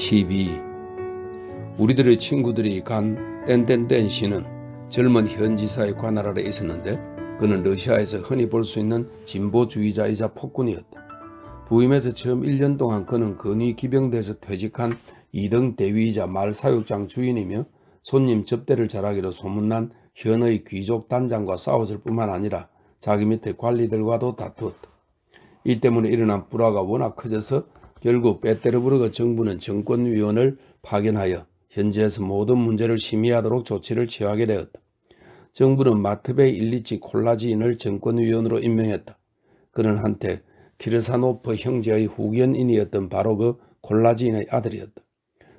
12. 우리들의 친구들이 간 땡땡땡 씨는 젊은 현지사의 관할 아래 있었는데 그는 러시아에서 흔히 볼 수 있는 진보주의자이자 폭군이었다. 부임에서 처음 1년 동안 그는 근위기병대에서 퇴직한 2등 대위이자 말사육장 주인이며 손님 접대를 잘하기로 소문난 현의 귀족 단장과 싸웠을 뿐만 아니라 자기 밑에 관리들과도 다투었다. 이 때문에 일어난 불화가 워낙 커져서 결국 페테르부르크 정부는 정권위원을 파견하여 현지에서 모든 문제를 심의하도록 조치를 취하게 되었다. 정부는 마트베 일리치 콜라지인을 정권위원으로 임명했다. 그는 한때 키르사노프 형제의 후견인이었던 바로 그 콜라지인의 아들이었다.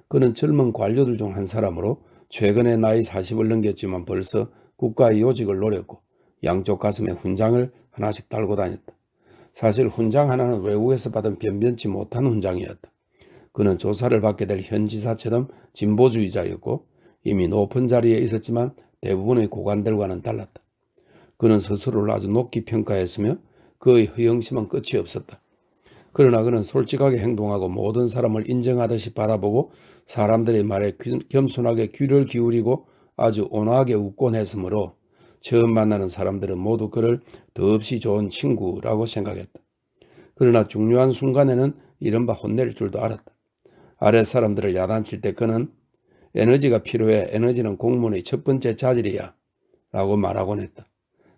그는 젊은 관료들 중 한 사람으로 최근에 나이 40을 넘겼지만 벌써 국가의 요직을 노렸고 양쪽 가슴에 훈장을 하나씩 달고 다녔다. 사실 훈장 하나는 외국에서 받은 변변치 못한 훈장이었다. 그는 조사를 받게 될 현지사처럼 진보주의자였고 이미 높은 자리에 있었지만 대부분의 고관들과는 달랐다. 그는 스스로를 아주 높이 평가했으며 그의 허영심은 끝이 없었다. 그러나 그는 솔직하게 행동하고 모든 사람을 인정하듯이 바라보고 사람들의 말에 겸손하게 귀를 기울이고 아주 온화하게 웃곤 했으므로 처음 만나는 사람들은 모두 그를 더없이 좋은 친구라고 생각했다. 그러나 중요한 순간에는 이른바 혼낼 줄도 알았다. 아래 사람들을 야단칠 때 그는 에너지가 필요해 에너지는 공문의 첫 번째 자질이야 라고 말하곤 했다.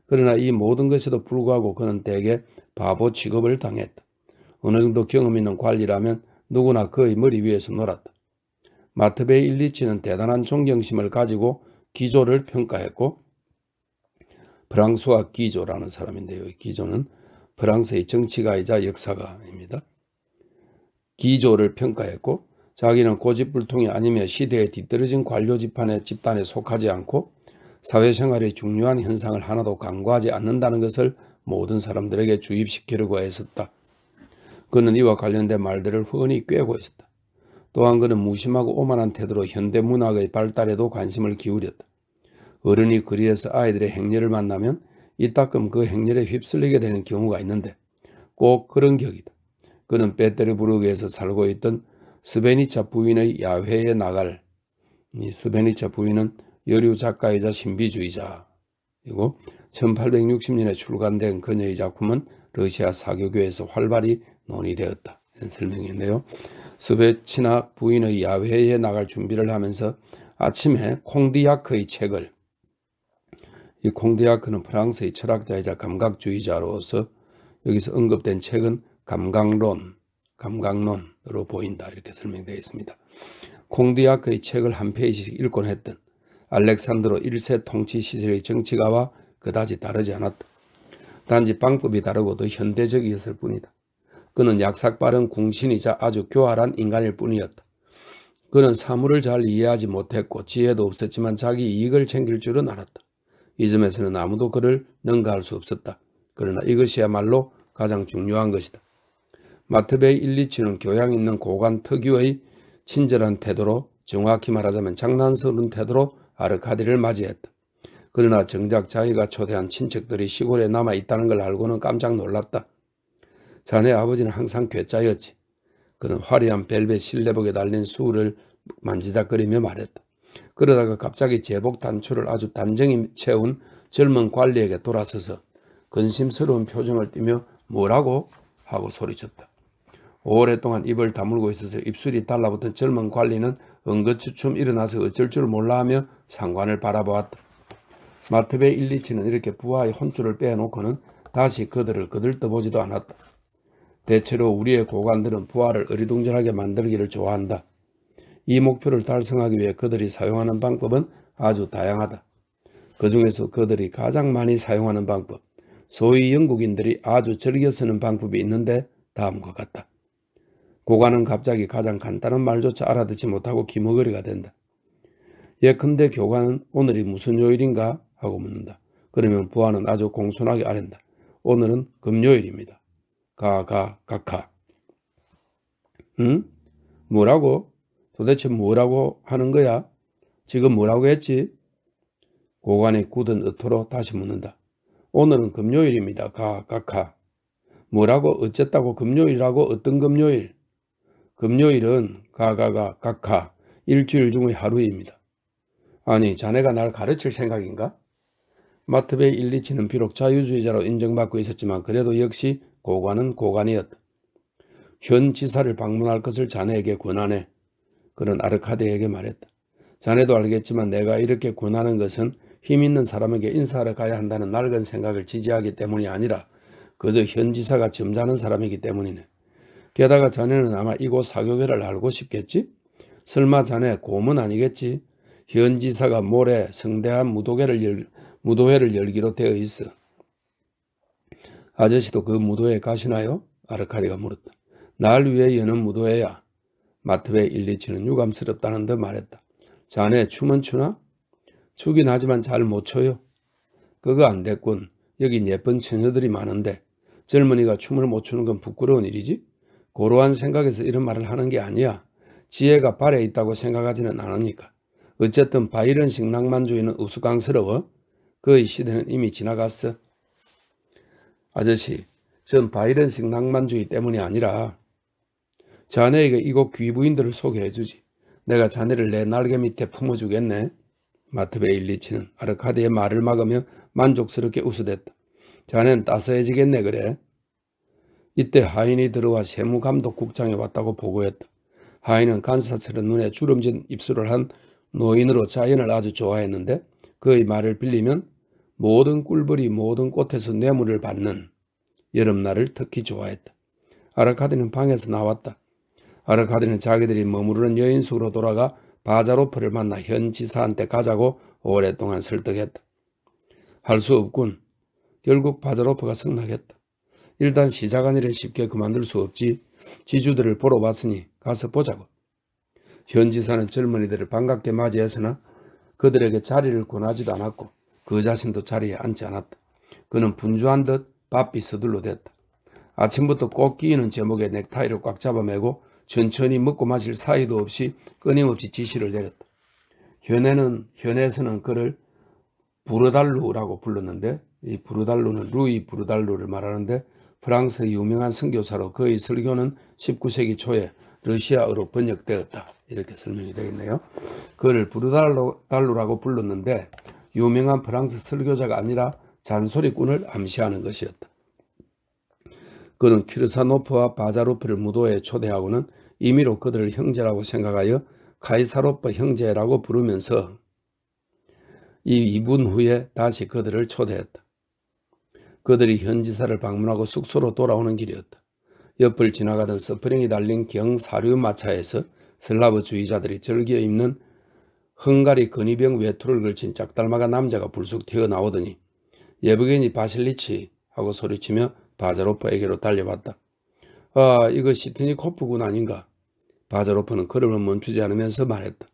그러나 이 모든 것에도 불구하고 그는 대개 바보 취급을 당했다. 어느 정도 경험 있는 관리라면 누구나 그의 머리 위에서 놀았다. 마트베 일리치는 대단한 존경심을 가지고 기조를 평가했고 프랑스와 기조라는 사람인데요. 기조는 프랑스의 정치가이자 역사가입니다. 기조를 평가했고 자기는 고집불통이 아니며 시대에 뒤떨어진 관료 집단에, 집단에 속하지 않고 사회생활의 중요한 현상을 하나도 간과하지 않는다는 것을 모든 사람들에게 주입시키려고 애썼다. 그는 이와 관련된 말들을 흔히 꿰고 있었다. 또한 그는 무심하고 오만한 태도로 현대문학의 발달에도 관심을 기울였다. 어른이 거리에서 아이들의 행렬을 만나면 이따금 그 행렬에 휩쓸리게 되는 경우가 있는데 꼭 그런 격이다. 그는 베테르부르크에서 살고 있던 스베니차 부인의 야외에 나갈 이 스베니차 부인은 여류 작가이자 신비주의자그리고 1860년에 출간된 그녀의 작품은 러시아 사교교에서 활발히 논의되었다. 설명인데요. 스베치나 부인의 야외에 나갈 준비를 하면서 아침에 콩디야크의 책을 이 콩디아크는 프랑스의 철학자이자 감각주의자로서 여기서 언급된 책은 감각론, 감각론으로 보인다 이렇게 설명되어 있습니다. 콩디아크의 책을 한 페이지씩 읽곤 했던 알렉산드로 1세 통치 시절의 정치가와 그다지 다르지 않았다. 단지 방법이 다르고도 현대적이었을 뿐이다. 그는 약삭빠른 궁신이자 아주 교활한 인간일 뿐이었다. 그는 사물을 잘 이해하지 못했고 지혜도 없었지만 자기 이익을 챙길 줄은 알았다. 이 점에서는 아무도 그를 능가할 수 없었다. 그러나 이것이야말로 가장 중요한 것이다. 마트베이 일리치는 교양 있는 고관 특유의 친절한 태도로 정확히 말하자면 장난스러운 태도로 아르카디를 맞이했다. 그러나 정작 자기가 초대한 친척들이 시골에 남아 있다는 걸 알고는 깜짝 놀랐다. 자네 아버지는 항상 괴짜였지. 그는 화려한 벨벳 실내복에 달린 수를 만지작거리며 말했다. 그러다가 갑자기 제복 단추를 아주 단정히 채운 젊은 관리에게 돌아서서 근심스러운 표정을 띠며 뭐라고 하고 소리쳤다. 오랫동안 입을 다물고 있어서 입술이 달라붙은 젊은 관리는 은거추춤 일어나서 어쩔 줄 몰라하며 상관을 바라보았다. 마트베 일리치는 이렇게 부하의 혼쭐을 빼놓고는 다시 그들을 그들떠보지도 않았다. 대체로 우리의 고관들은 부하를 어리둥절하게 만들기를 좋아한다. 이 목표를 달성하기 위해 그들이 사용하는 방법은 아주 다양하다. 그 중에서 그들이 가장 많이 사용하는 방법, 소위 영국인들이 아주 즐겨 쓰는 방법이 있는데 다음과 같다. 고관은 갑자기 가장 간단한 말조차 알아듣지 못하고 기머거리가 된다. 예컨대 교관은 오늘이 무슨 요일인가 하고 묻는다. 그러면 부하는 아주 공손하게 아랜다. 오늘은 금요일입니다. 가가 가카. 응? 뭐라고? 도대체 뭐라고 하는 거야? 지금 뭐라고 했지? 고관의 굳은 어토로 다시 묻는다. 오늘은 금요일입니다. 가, 가, 가. 뭐라고 어쨌다고 금요일이라고 어떤 금요일? 금요일은 가가가 가하 일주일 중의 하루입니다. 아니 자네가 날 가르칠 생각인가? 마트베이 일리치는 비록 자유주의자로 인정받고 있었지만 그래도 역시 고관은 고관이었다. 현 지사를 방문할 것을 자네에게 권하네. 그는 아르카데에게 말했다. 자네도 알겠지만 내가 이렇게 권하는 것은 힘 있는 사람에게 인사하러 가야 한다는 낡은 생각을 지지하기 때문이 아니라 그저 현지사가 점잖은 사람이기 때문이네. 게다가 자네는 아마 이곳 사교계를 알고 싶겠지? 설마 자네 곰은 아니겠지? 현지사가 모레 성대한 무도회를, 열, 무도회를 열기로 되어 있어. 아저씨도 그 무도회에 가시나요? 아르카디가 물었다. 날 위해 여는 무도회야. 마트의 일리치는 유감스럽다는 듯 말했다. 자네 춤은 추나? 추긴 하지만 잘 못 춰요. 그거 안 됐군. 여긴 예쁜 처녀들이 많은데 젊은이가 춤을 못 추는 건 부끄러운 일이지? 고로한 생각에서 이런 말을 하는 게 아니야. 지혜가 발에 있다고 생각하지는 않으니까. 어쨌든 바이런식 낭만주의는 우스꽝스러워. 그의 시대는 이미 지나갔어. 아저씨, 전 바이런식 낭만주의 때문이 아니라 자네에게 이곳 귀부인들을 소개해 주지. 내가 자네를 내 날개 밑에 품어주겠네. 마트베 일리치는 아르카디의 말을 막으며 만족스럽게 웃으댔다. 자네는 따스해지겠네 그래. 이때 하인이 들어와 세무감독국장에 왔다고 보고했다. 하인은 간사스런 눈에 주름진 입술을 한 노인으로 자연을 아주 좋아했는데 그의 말을 빌리면 모든 꿀벌이 모든 꽃에서 뇌물을 받는 여름날을 특히 좋아했다. 아르카디는 방에서 나왔다. 아르카드는 자기들이 머무르는 여인숙으로 돌아가 바자로프를 만나 현 지사한테 가자고 오랫동안 설득했다. 할 수 없군. 결국 바자로프가 승낙했다. 일단 시작한 일을 쉽게 그만둘 수 없지 지주들을 보러 왔으니 가서 보자고. 현 지사는 젊은이들을 반갑게 맞이했으나 그들에게 자리를 권하지도 않았고 그 자신도 자리에 앉지 않았다. 그는 분주한 듯 바삐 서둘러 댔다. 아침부터 꼭 끼이는 제목의 넥타이를 꽉 잡아매고 천천히 먹고 마실 사이도 없이 끊임없이 지시를 내렸다. 현에는 현에서는 그를 부르달루라고 불렀는데 이 부르달루는 루이 부르달루를 말하는데 프랑스 유명한 선교사로 그의 설교는 19세기 초에 러시아어로 번역되었다. 이렇게 설명이 되겠네요. 그를 부르달루라고 불렀는데 유명한 프랑스 설교자가 아니라 잔소리꾼을 암시하는 것이었다. 그는 키르사노프와 바자로프를 무도에 초대하고는 임의로 그들을 형제라고 생각하여 카이사로프 형제라고 부르면서 이2분 후에 다시 그들을 초대했다. 그들이 현지사를 방문하고 숙소로 돌아오는 길이었다. 옆을 지나가던 스프링이 달린 경사류 마차에서 슬라브 주의자들이 즐겨 입는 헝가리 건의병 외투를 걸친 짝달마가 남자가 불쑥 튀어나오더니 예브게니 바실리치 하고 소리치며 바자로프에게로 달려왔다. 아, 이거 시트니코프군 아닌가? 바자로프는 걸음을 멈추지 않으면서 말했다.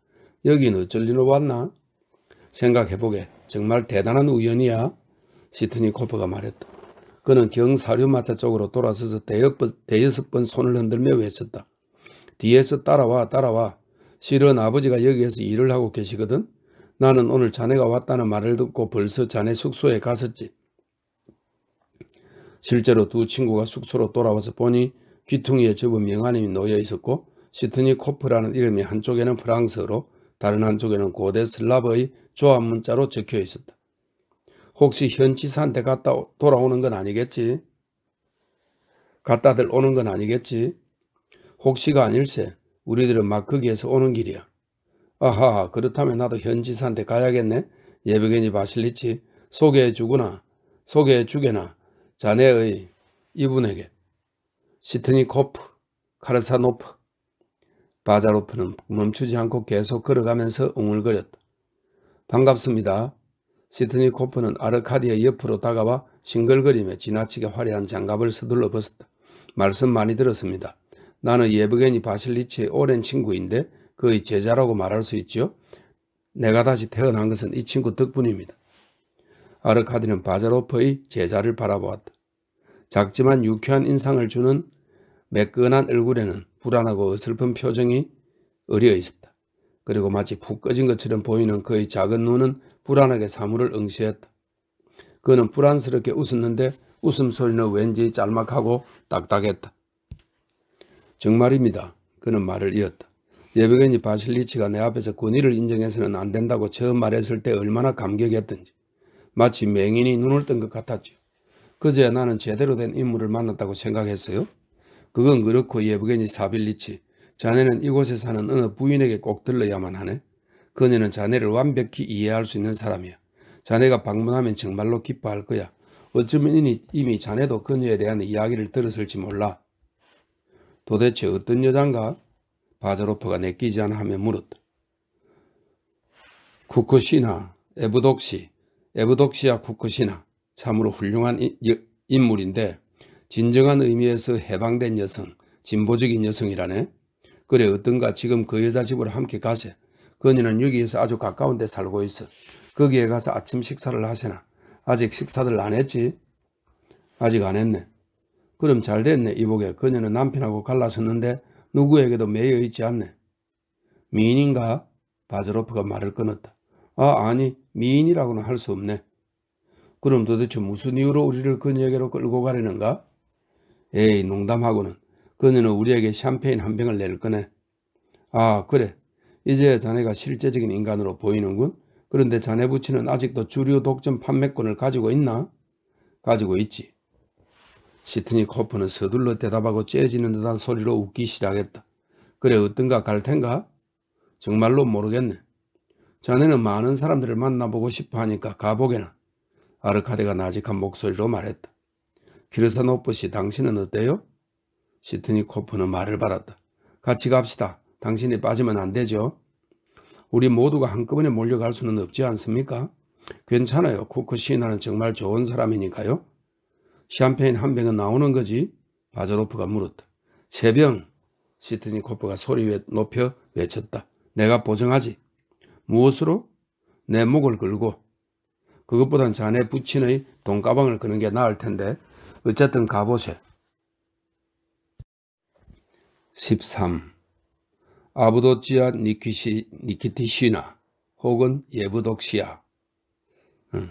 여기 어쩔 일로 왔나? 생각해보게. 정말 대단한 우연이야. 시트니코프가 말했다. 그는 경사류마차 쪽으로 돌아서서 대여섯 번 손을 흔들며 외쳤다. 뒤에서 따라와 따라와. 실은 아버지가 여기에서 일을 하고 계시거든. 나는 오늘 자네가 왔다는 말을 듣고 벌써 자네 숙소에 갔었지. 실제로 두 친구가 숙소로 돌아와서 보니 귀퉁이에 접은 명함이 놓여 있었고 시트니 코프라는 이름이 한쪽에는 프랑스어로 다른 한쪽에는 고대 슬라브의 조합 문자로 적혀 있었다. 혹시 현지산대 갔다 돌아오는 건 아니겠지? 갔다들 오는 건 아니겠지? 혹시가 아닐세. 우리들은 막 거기에서 오는 길이야. 아하 그렇다면 나도 현지산대 가야겠네. 예비견이 바실리치 소개해 주구나. 소개해 주게나. 자네의 이분에게 시트니코프, 카르사노프, 바자로프는 멈추지 않고 계속 걸어가면서 웅을거렸다. 반갑습니다. 시트니코프는 아르카디의 옆으로 다가와 싱글거리며 지나치게 화려한 장갑을 서둘러 벗었다. 말씀 많이 들었습니다. 나는 예브게니 바실리치의 오랜 친구인데 그의 제자라고 말할 수 있지요. 내가 다시 태어난 것은 이 친구 덕분입니다. 아르카디는 바자로프의 제자를 바라보았다. 작지만 유쾌한 인상을 주는 매끈한 얼굴에는 불안하고 어슬픈 표정이 어려 있었다. 그리고 마치 푹 꺼진 것처럼 보이는 그의 작은 눈은 불안하게 사물을 응시했다. 그는 불안스럽게 웃었는데 웃음소리는 왠지 짤막하고 딱딱했다. 정말입니다. 그는 말을 이었다. 예비견이 바실리치가 내 앞에서 군의를 인정해서는 안 된다고 처음 말했을 때 얼마나 감격했던지. 마치 맹인이 눈을 뜬 것 같았죠. 그제 야 나는 제대로 된 인물을 만났다고 생각했어요. 그건 그렇고 예브게니 사빌리치. 자네는 이곳에 사는 어느 부인에게 꼭 들러야만 하네. 그녀는 자네를 완벽히 이해할 수 있는 사람이야. 자네가 방문하면 정말로 기뻐할 거야. 어쩌면 이미, 자네도 그녀에 대한 이야기를 들었을지 몰라. 도대체 어떤 여잔가? 바자로프가 내끼지 않아 하며 물었다. 쿠쿠시나, 에브독시, 에브독시아 쿠크시나 참으로 훌륭한 인물인데 진정한 의미에서 해방된 여성, 진보적인 여성이라네. 그래 어떤가 지금 그 여자 집으로 함께 가세. 그녀는 여기에서 아주 가까운 데 살고 있어. 거기에 가서 아침 식사를 하시나. 아직 식사를안 했지? 아직 안 했네. 그럼 잘 됐네 이보게 그녀는 남편하고 갈라섰는데 누구에게도 매여 있지 않네. 미인인가? 바즈로프가 말을 끊었다. 아, 아니, 미인이라고는 할 수 없네. 그럼 도대체 무슨 이유로 우리를 그녀에게로 끌고 가려는가? 에이, 농담하고는 그녀는 우리에게 샴페인 한 병을 낼 거네. 아, 그래. 이제 자네가 실제적인 인간으로 보이는군. 그런데 자네 부친은 아직도 주류 독점 판매권을 가지고 있나? 가지고 있지. 시트니 코프는 서둘러 대답하고 째지는 듯한 소리로 웃기 시작했다. 그래 어떤가 갈 텐가? 정말로 모르겠네. 자네는 많은 사람들을 만나보고 싶어 하니까 가보게나. 아르카데가 나직한 목소리로 말했다. 기르사노프시 당신은 어때요? 시트니코프는 말을 받았다. 같이 갑시다. 당신이 빠지면 안 되죠. 우리 모두가 한꺼번에 몰려갈 수는 없지 않습니까? 괜찮아요. 쿠크 시인하는 정말 좋은 사람이니까요. 샴페인 한 병은 나오는 거지? 바자로프가 물었다. 세 병! 시트니코프가 소리 높여 외쳤다. 내가 보증하지. 무엇으로? 내 목을 긁고 그것보단 자네 부친의 돈가방을 그는게 나을 텐데 어쨌든 가보세. 13. 아부도치아 니키시, 니키티시나 혹은 예부독시아 음.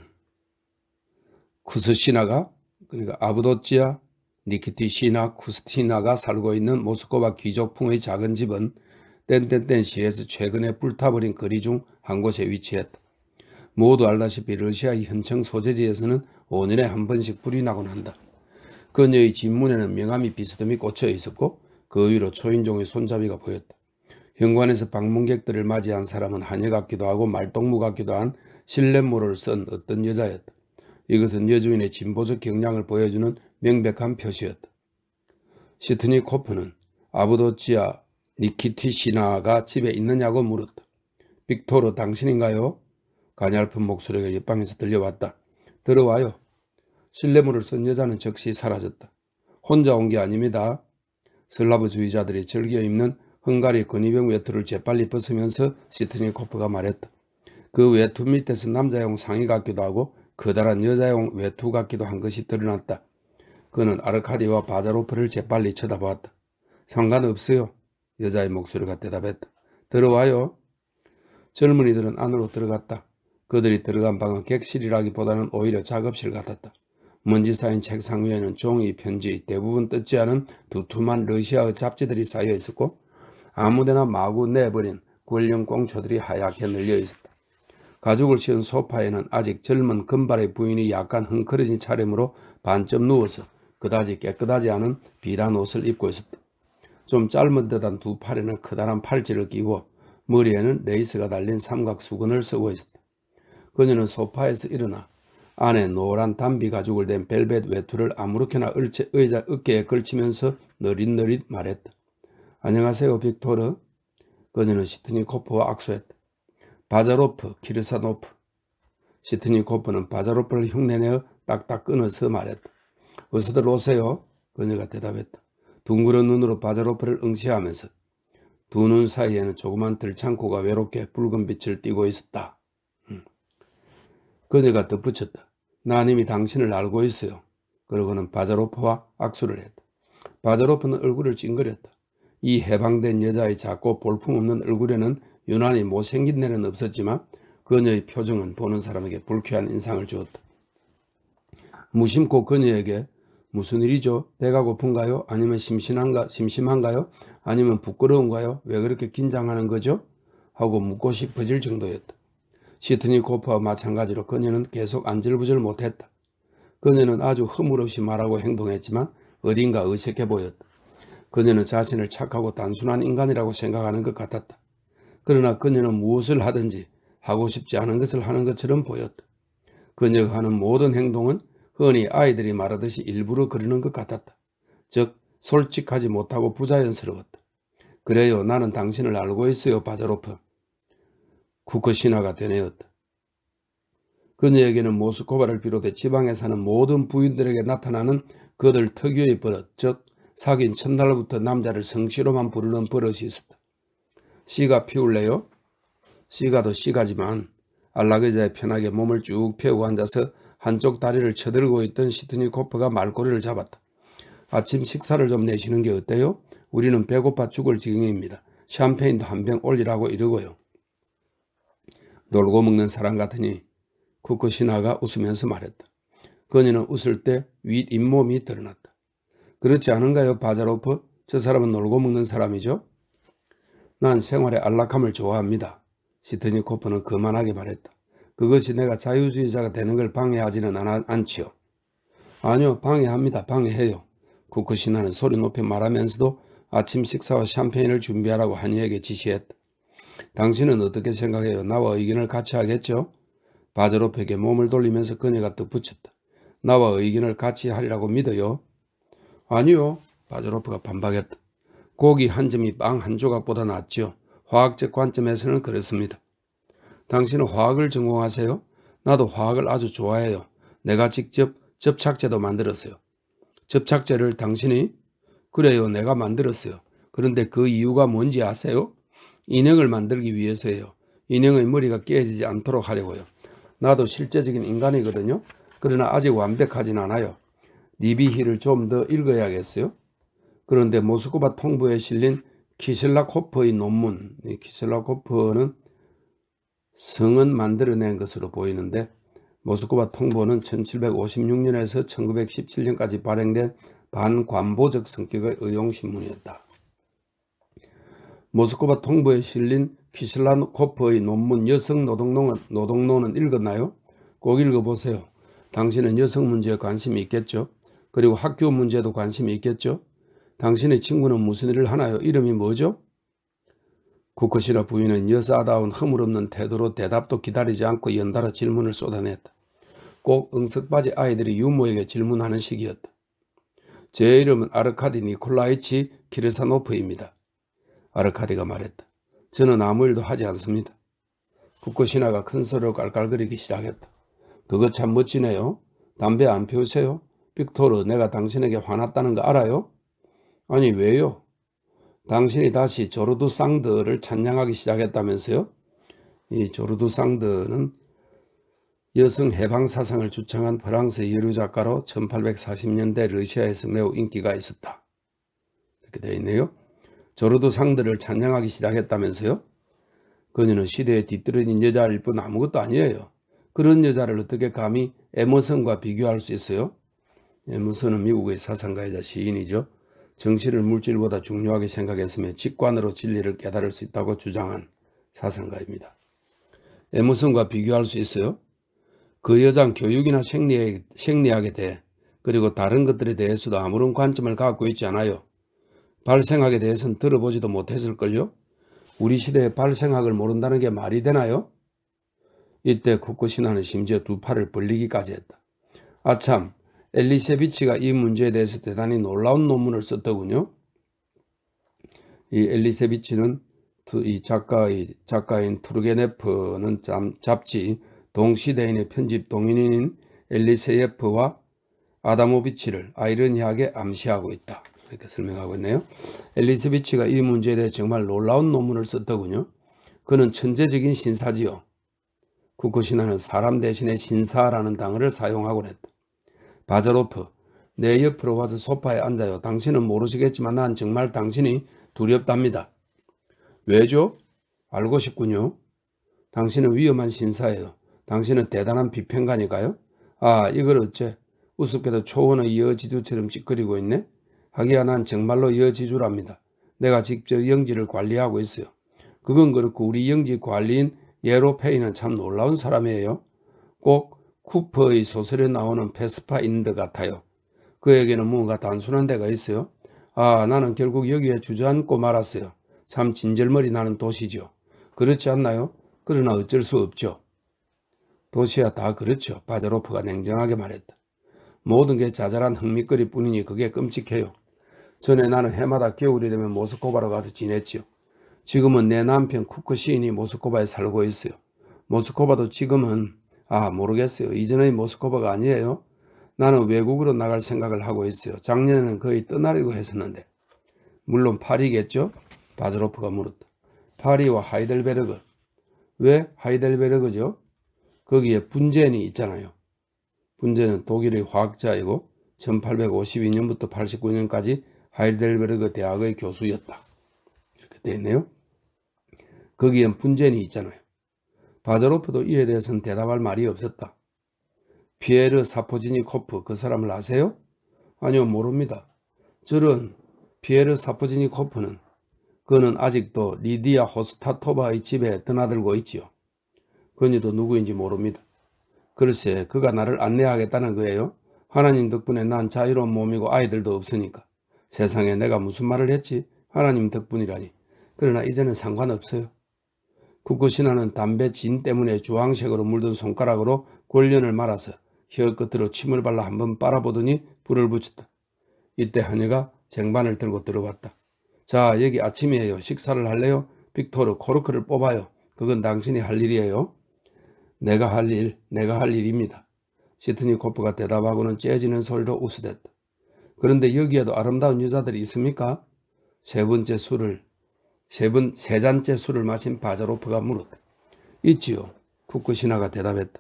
쿠스시나가 그러니까 아부도치아 니키티시나 쿠스티나가 살고 있는 모스코바 귀족풍의 작은 집은 땡땡땡 시에서 최근에 불타버린 거리 중 한 곳에 위치했다. 모두 알다시피 러시아의 현청 소재지에서는 5년에 한 번씩 불이 나곤 한다. 그녀의 진문에는 명암이 비스듬히 꽂혀 있었고 그 위로 초인종의 손잡이가 보였다. 현관에서 방문객들을 맞이한 사람은 한녀 같기도 하고 말동무 같기도 한 실내모를 쓴 어떤 여자였다. 이것은 여주인의 진보적 경향을 보여주는 명백한 표시였다. 시트니 코프는 아부도치아 니키티시나가 집에 있느냐고 물었다. 빅토르 당신인가요? 가냘픈 목소리가 옆방에서 들려왔다. 들어와요. 실내물을 쓴 여자는 즉시 사라졌다. 혼자 온 게 아닙니다. 슬라브주의자들이 즐겨 입는 헝가리 건의병 외투를 재빨리 벗으면서 시트니코프가 말했다. 그 외투 밑에서 남자용 상의 같기도 하고 커다란 여자용 외투 같기도 한 것이 드러났다. 그는 아르카디와 바자로프를 재빨리 쳐다보았다. 상관없어요. 여자의 목소리가 대답했다. 들어와요. 젊은이들은 안으로 들어갔다. 그들이 들어간 방은 객실이라기보다는 오히려 작업실 같았다. 먼지 쌓인 책상 위에는 종이, 편지, 대부분 뜯지 않은 두툼한 러시아의 잡지들이 쌓여 있었고 아무데나 마구 내버린 권령 꽁초들이 하얗게 늘려 있었다. 가죽을 씌운 소파에는 아직 젊은 금발의 부인이 약간 흥커러진 차림으로 반쯤 누워서 그다지 깨끗하지 않은 비단 옷을 입고 있었다. 좀 짧은 듯한 두 팔에는 커다란 팔찌를 끼고 머리에는 레이스가 달린 삼각 수건을 쓰고 있었다. 그녀는 소파에서 일어나 안에 노란 담비 가죽을 댄 벨벳 외투를 아무렇게나 을체, 의자 어깨에 걸치면서 느릿느릿 말했다. 안녕하세요 빅토르. 그녀는 시트니코프와 악수했다. 바자로프, 키르사노프. 시트니코프는 바자로프를 흉내내어 딱딱 끊어서 말했다. 어서들 오세요. 그녀가 대답했다. 둥그런 눈으로 바자로프를 응시하면서 두 눈 사이에는 조그만 들창고가 외롭게 붉은 빛을 띠고 있었다. 음. 그녀가 덧붙였다. 난 이미 당신을 알고 있어요. 그러고는 바자로프와 악수를 했다. 바자로프는 얼굴을 찡그렸다. 이 해방된 여자의 작고 볼품없는 얼굴에는 유난히 못생긴 데는 없었지만 그녀의 표정은 보는 사람에게 불쾌한 인상을 주었다. 무심코 그녀에게 무슨 일이죠? 배가 고픈가요? 아니면 심심한가, 심심한가요? 아니면 부끄러운가요? 왜 그렇게 긴장하는 거죠? 하고 묻고 싶어질 정도였다. 시트니코프와 마찬가지로 그녀는 계속 안절부절 못했다. 그녀는 아주 허물없이 말하고 행동했지만 어딘가 의색해 보였다. 그녀는 자신을 착하고 단순한 인간이라고 생각하는 것 같았다. 그러나 그녀는 무엇을 하든지 하고 싶지 않은 것을 하는 것처럼 보였다. 그녀가 하는 모든 행동은 흔히 아이들이 말하듯이 일부러 그러는 것 같았다. 즉 솔직하지 못하고 부자연스러웠다. 그래요 나는 당신을 알고 있어요 바자로프. 쿠크 신화가 되뇌었다. 그녀에게는 모스코바를 비롯해 지방에 사는 모든 부인들에게 나타나는 그들 특유의 버릇 즉 사귄 첫날부터 남자를 성씨로만 부르는 버릇이 있었다. 씨가 피울래요? 씨가도 씨가지만 안락의자에 편하게 몸을 쭉 펴고 앉아서 한쪽 다리를 쳐들고 있던 시트니코프가 말꼬리를 잡았다. 아침 식사를 좀 내시는 게 어때요? 우리는 배고파 죽을 지경입니다. 샴페인도 한 병 올리라고 이러고요. 놀고 먹는 사람 같으니 쿠쿠시나가 웃으면서 말했다. 그녀는 웃을 때 윗잇몸이 드러났다. 그렇지 않은가요 바자로프? 저 사람은 놀고 먹는 사람이죠? 난 생활의 안락함을 좋아합니다. 시트니코프는 그만하게 말했다. 그것이 내가 자유주의자가 되는 걸 방해하지는 않, 않지요. 아니요 방해합니다. 방해해요. 쿠쿠시나는 소리 높여 말하면서도 아침 식사와 샴페인을 준비하라고 한이에게 지시했다. 당신은 어떻게 생각해요? 나와 의견을 같이 하겠죠? 바저로에게 몸을 돌리면서 그녀가 덧붙였다. 나와 의견을 같이 하리라고 믿어요? 아니요. 바저로프가 반박했다. 고기 한 점이 빵 한 조각보다 낫지요. 화학적 관점에서는 그렇습니다. 당신은 화학을 전공하세요? 나도 화학을 아주 좋아해요. 내가 직접 접착제도 만들었어요. 접착제를 당신이? 그래요. 내가 만들었어요. 그런데 그 이유가 뭔지 아세요? 인형을 만들기 위해서예요. 인형의 머리가 깨지지 않도록 하려고요. 나도 실제적인 인간이거든요. 그러나 아직 완벽하진 않아요. 리비히를 좀 더 읽어야겠어요. 그런데 모스크바 통보에 실린 키슬라코프의 논문, 키슬라코프는 성은 만들어낸 것으로 보이는데 모스크바 통보는 1756년에서 1917년까지 발행된 반관보적 성격의 의용신문이었다. 모스크바 통보에 실린 키슬라코프의 논문 여성 노동론은, 노동론은 읽었나요? 꼭 읽어보세요. 당신은 여성 문제에 관심이 있겠죠? 그리고 학교 문제도 관심이 있겠죠? 당신의 친구는 무슨 일을 하나요? 이름이 뭐죠? 쿠크시라 부인은 여사다운 허물없는 태도로 대답도 기다리지 않고 연달아 질문을 쏟아냈다. 꼭 응석받이 아이들이 유모에게 질문하는 시기였다. 제 이름은 아르카디 니콜라이치 키르사노프입니다. 아르카디가 말했다. 저는 아무 일도 하지 않습니다. 쿠크시나가 큰 소리로 깔깔거리기 시작했다. 그거 참 멋지네요. 담배 안 피우세요? 빅토르 내가 당신에게 화났다는 거 알아요? 아니 왜요? 당신이 다시 조르두 쌍드를 찬양하기 시작했다면서요? 이 조르두 쌍드는 여성 해방 사상을 주창한 프랑스 여류 작가로 1840년대 러시아에서 매우 인기가 있었다. 이렇게 되어 있네요. 조르두 쌍드를 찬양하기 시작했다면서요? 그녀는 시대에 뒤떨어진 여자일 뿐 아무것도 아니에요. 그런 여자를 어떻게 감히 에머슨과 비교할 수 있어요? 에머슨은 미국의 사상가이자 시인이죠. 정신을 물질보다 중요하게 생각했으며 직관으로 진리를 깨달을 수 있다고 주장한 사상가입니다. 에무슨과 비교할 수 있어요? 그여자 교육이나 생리에, 생리학에 대해 그리고 다른 것들에 대해서도 아무런 관점을 갖고 있지 않아요. 발생학에 대해서는 들어보지도 못했을걸요? 우리 시대에 발생학을 모른다는 게 말이 되나요? 이때 쿠쿠신화는 심지어 두 팔을 벌리기까지 했다. 아참 엘리세비치가 이 문제에 대해서 대단히 놀라운 논문을 썼더군요. 이 엘리세비치는 이 작가의 작가인 투르게네프는 잡지 동시대인의 편집 동인인 엘리세예프와 아다모비치를 아이러니하게 암시하고 있다. 이렇게 설명하고 있네요. 엘리세비치가 이 문제에 대해 정말 놀라운 논문을 썼더군요. 그는 천재적인 신사지요. 국호신화는 사람 대신에 신사라는 단어를 사용하곤 했다. 바자로프 내 옆으로 와서 소파에 앉아요. 당신은 모르시겠지만 난 정말 당신이 두렵답니다. 왜죠? 알고 싶군요. 당신은 위험한 신사예요. 당신은 대단한 비평가니까요. 아 이걸 어째 우습게도 초원의 여지주처럼 찌그리고 있네. 하기야 난 정말로 여지주랍니다. 내가 직접 영지를 관리하고 있어요. 그건 그렇고 우리 영지 관리인 예로페이는 참 놀라운 사람이에요. 꼭 쿠퍼의 소설에 나오는 페스파인드 같아요. 그에게는 뭔가 단순한 데가 있어요. 아 나는 결국 여기에 주저앉고 말았어요. 참 진절머리 나는 도시죠. 그렇지 않나요? 그러나 어쩔 수 없죠. 도시야 다 그렇죠. 바자로프가 냉정하게 말했다. 모든 게 자잘한 흥미거리 뿐이니 그게 끔찍해요. 전에 나는 해마다 겨울이 되면 모스코바로 가서 지냈지요. 지금은 내 남편 쿠크 시인이 모스코바에 살고 있어요. 모스코바도 지금은 아 모르겠어요. 이전의 모스크바가 아니에요. 나는 외국으로 나갈 생각을 하고 있어요. 작년에는 거의 떠나려고 했었는데 물론 파리겠죠. 바즈로프가 물었다. 파리와 하이델베르그. 왜 하이델베르그죠? 거기에 분젠이 있잖아요. 분젠은 독일의 화학자이고 1852년부터 89년까지 하이델베르그 대학의 교수였다. 이렇게 그때 있네요. 거기엔 분젠이 있잖아요. 바자로프도 이에 대해서는 대답할 말이 없었다. 피에르 사포지니코프 그 사람을 아세요? 아니요 모릅니다. 저는 피에르 사포지니코프는 그는 아직도 리디아 호스타토바의 집에 드나들고 있지요. 그녀도 누구인지 모릅니다. 글쎄 그가 나를 안내하겠다는 거예요. 하나님 덕분에 난 자유로운 몸이고 아이들도 없으니까. 세상에 내가 무슨 말을 했지? 하나님 덕분이라니. 그러나 이제는 상관없어요. 국호신하는 담배 진 때문에 주황색으로 물든 손가락으로 권련을 말아서 혀 끝으로 침을 발라 한번 빨아보더니 불을 붙였다. 이때 하녀가 쟁반을 들고 들어왔다. 자 여기 아침이에요. 식사를 할래요? 빅토르 코르크를 뽑아요. 그건 당신이 할 일이에요. 내가 할 일, 내가 할 일입니다. 시트니코프가 대답하고는 째지는 소리로 우스댔다. 그런데 여기에도 아름다운 여자들이 있습니까? 세 번째 술을 세번 세 잔째 술을 마신 바자로프가 물었다. 있지요. 쿠쿠시나가 대답했다.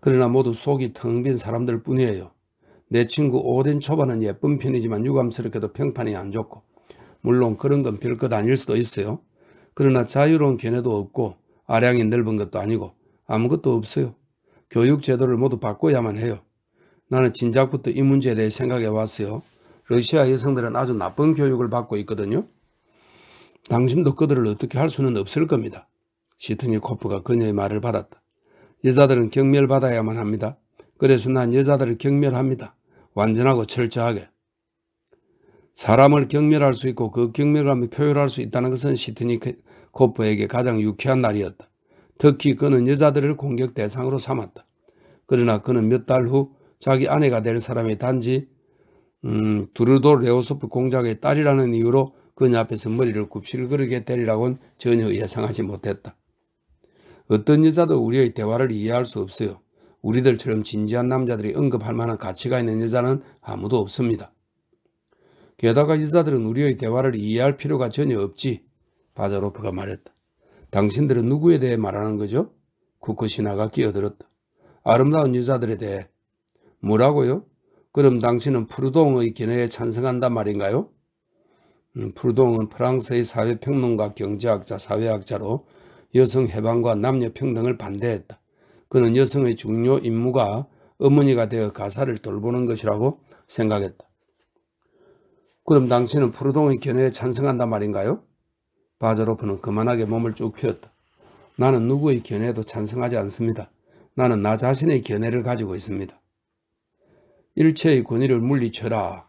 그러나 모두 속이 텅 빈 사람들 뿐이에요. 내 친구 오덴 초반은 예쁜 편이지만 유감스럽게도 평판이 안 좋고 물론 그런 건 별 것 아닐 수도 있어요. 그러나 자유로운 견해도 없고 아량이 넓은 것도 아니고 아무것도 없어요. 교육 제도를 모두 바꿔야만 해요. 나는 진작부터 이 문제에 대해 생각해 왔어요. 러시아 여성들은 아주 나쁜 교육을 받고 있거든요. 당신도 그들을 어떻게 할 수는 없을 겁니다. 시트니 코프가 그녀의 말을 받았다. 여자들은 경멸받아야만 합니다. 그래서 난 여자들을 경멸합니다. 완전하고 철저하게. 사람을 경멸할 수 있고 그 경멸감을 표현할 수 있다는 것은 시트니 그 코프에게 가장 유쾌한 날이었다. 특히 그는 여자들을 공격 대상으로 삼았다. 그러나 그는 몇 달 후 자기 아내가 될 사람이 단지 음, 두르도 레오소프 공작의 딸이라는 이유로 그녀 앞에서 머리를 굽실거리게 되리라곤 전혀 예상하지 못했다. 어떤 여자도 우리의 대화를 이해할 수 없어요. 우리들처럼 진지한 남자들이 언급할 만한 가치가 있는 여자는 아무도 없습니다. 게다가 여자들은 우리의 대화를 이해할 필요가 전혀 없지. 바자로프가 말했다. 당신들은 누구에 대해 말하는 거죠? 쿠쿠시나가 끼어들었다. 아름다운 여자들에 대해. 뭐라고요? 그럼 당신은 푸르동의 견해에 찬성한단 말인가요? 프루동은 음, 프랑스의 사회평론가, 경제학자, 사회학자로 여성 해방과 남녀 평등을 반대했다. 그는 여성의 중요 임무가 어머니가 되어 가사를 돌보는 것이라고 생각했다. 그럼 당신은 프루동의 견해에 찬성한단 말인가요? 바자로프는 그만하게 몸을 쭉 펴었다. 나는 누구의 견해도 에 찬성하지 않습니다. 나는 나 자신의 견해를 가지고 있습니다. 일체의 권위를 물리쳐라.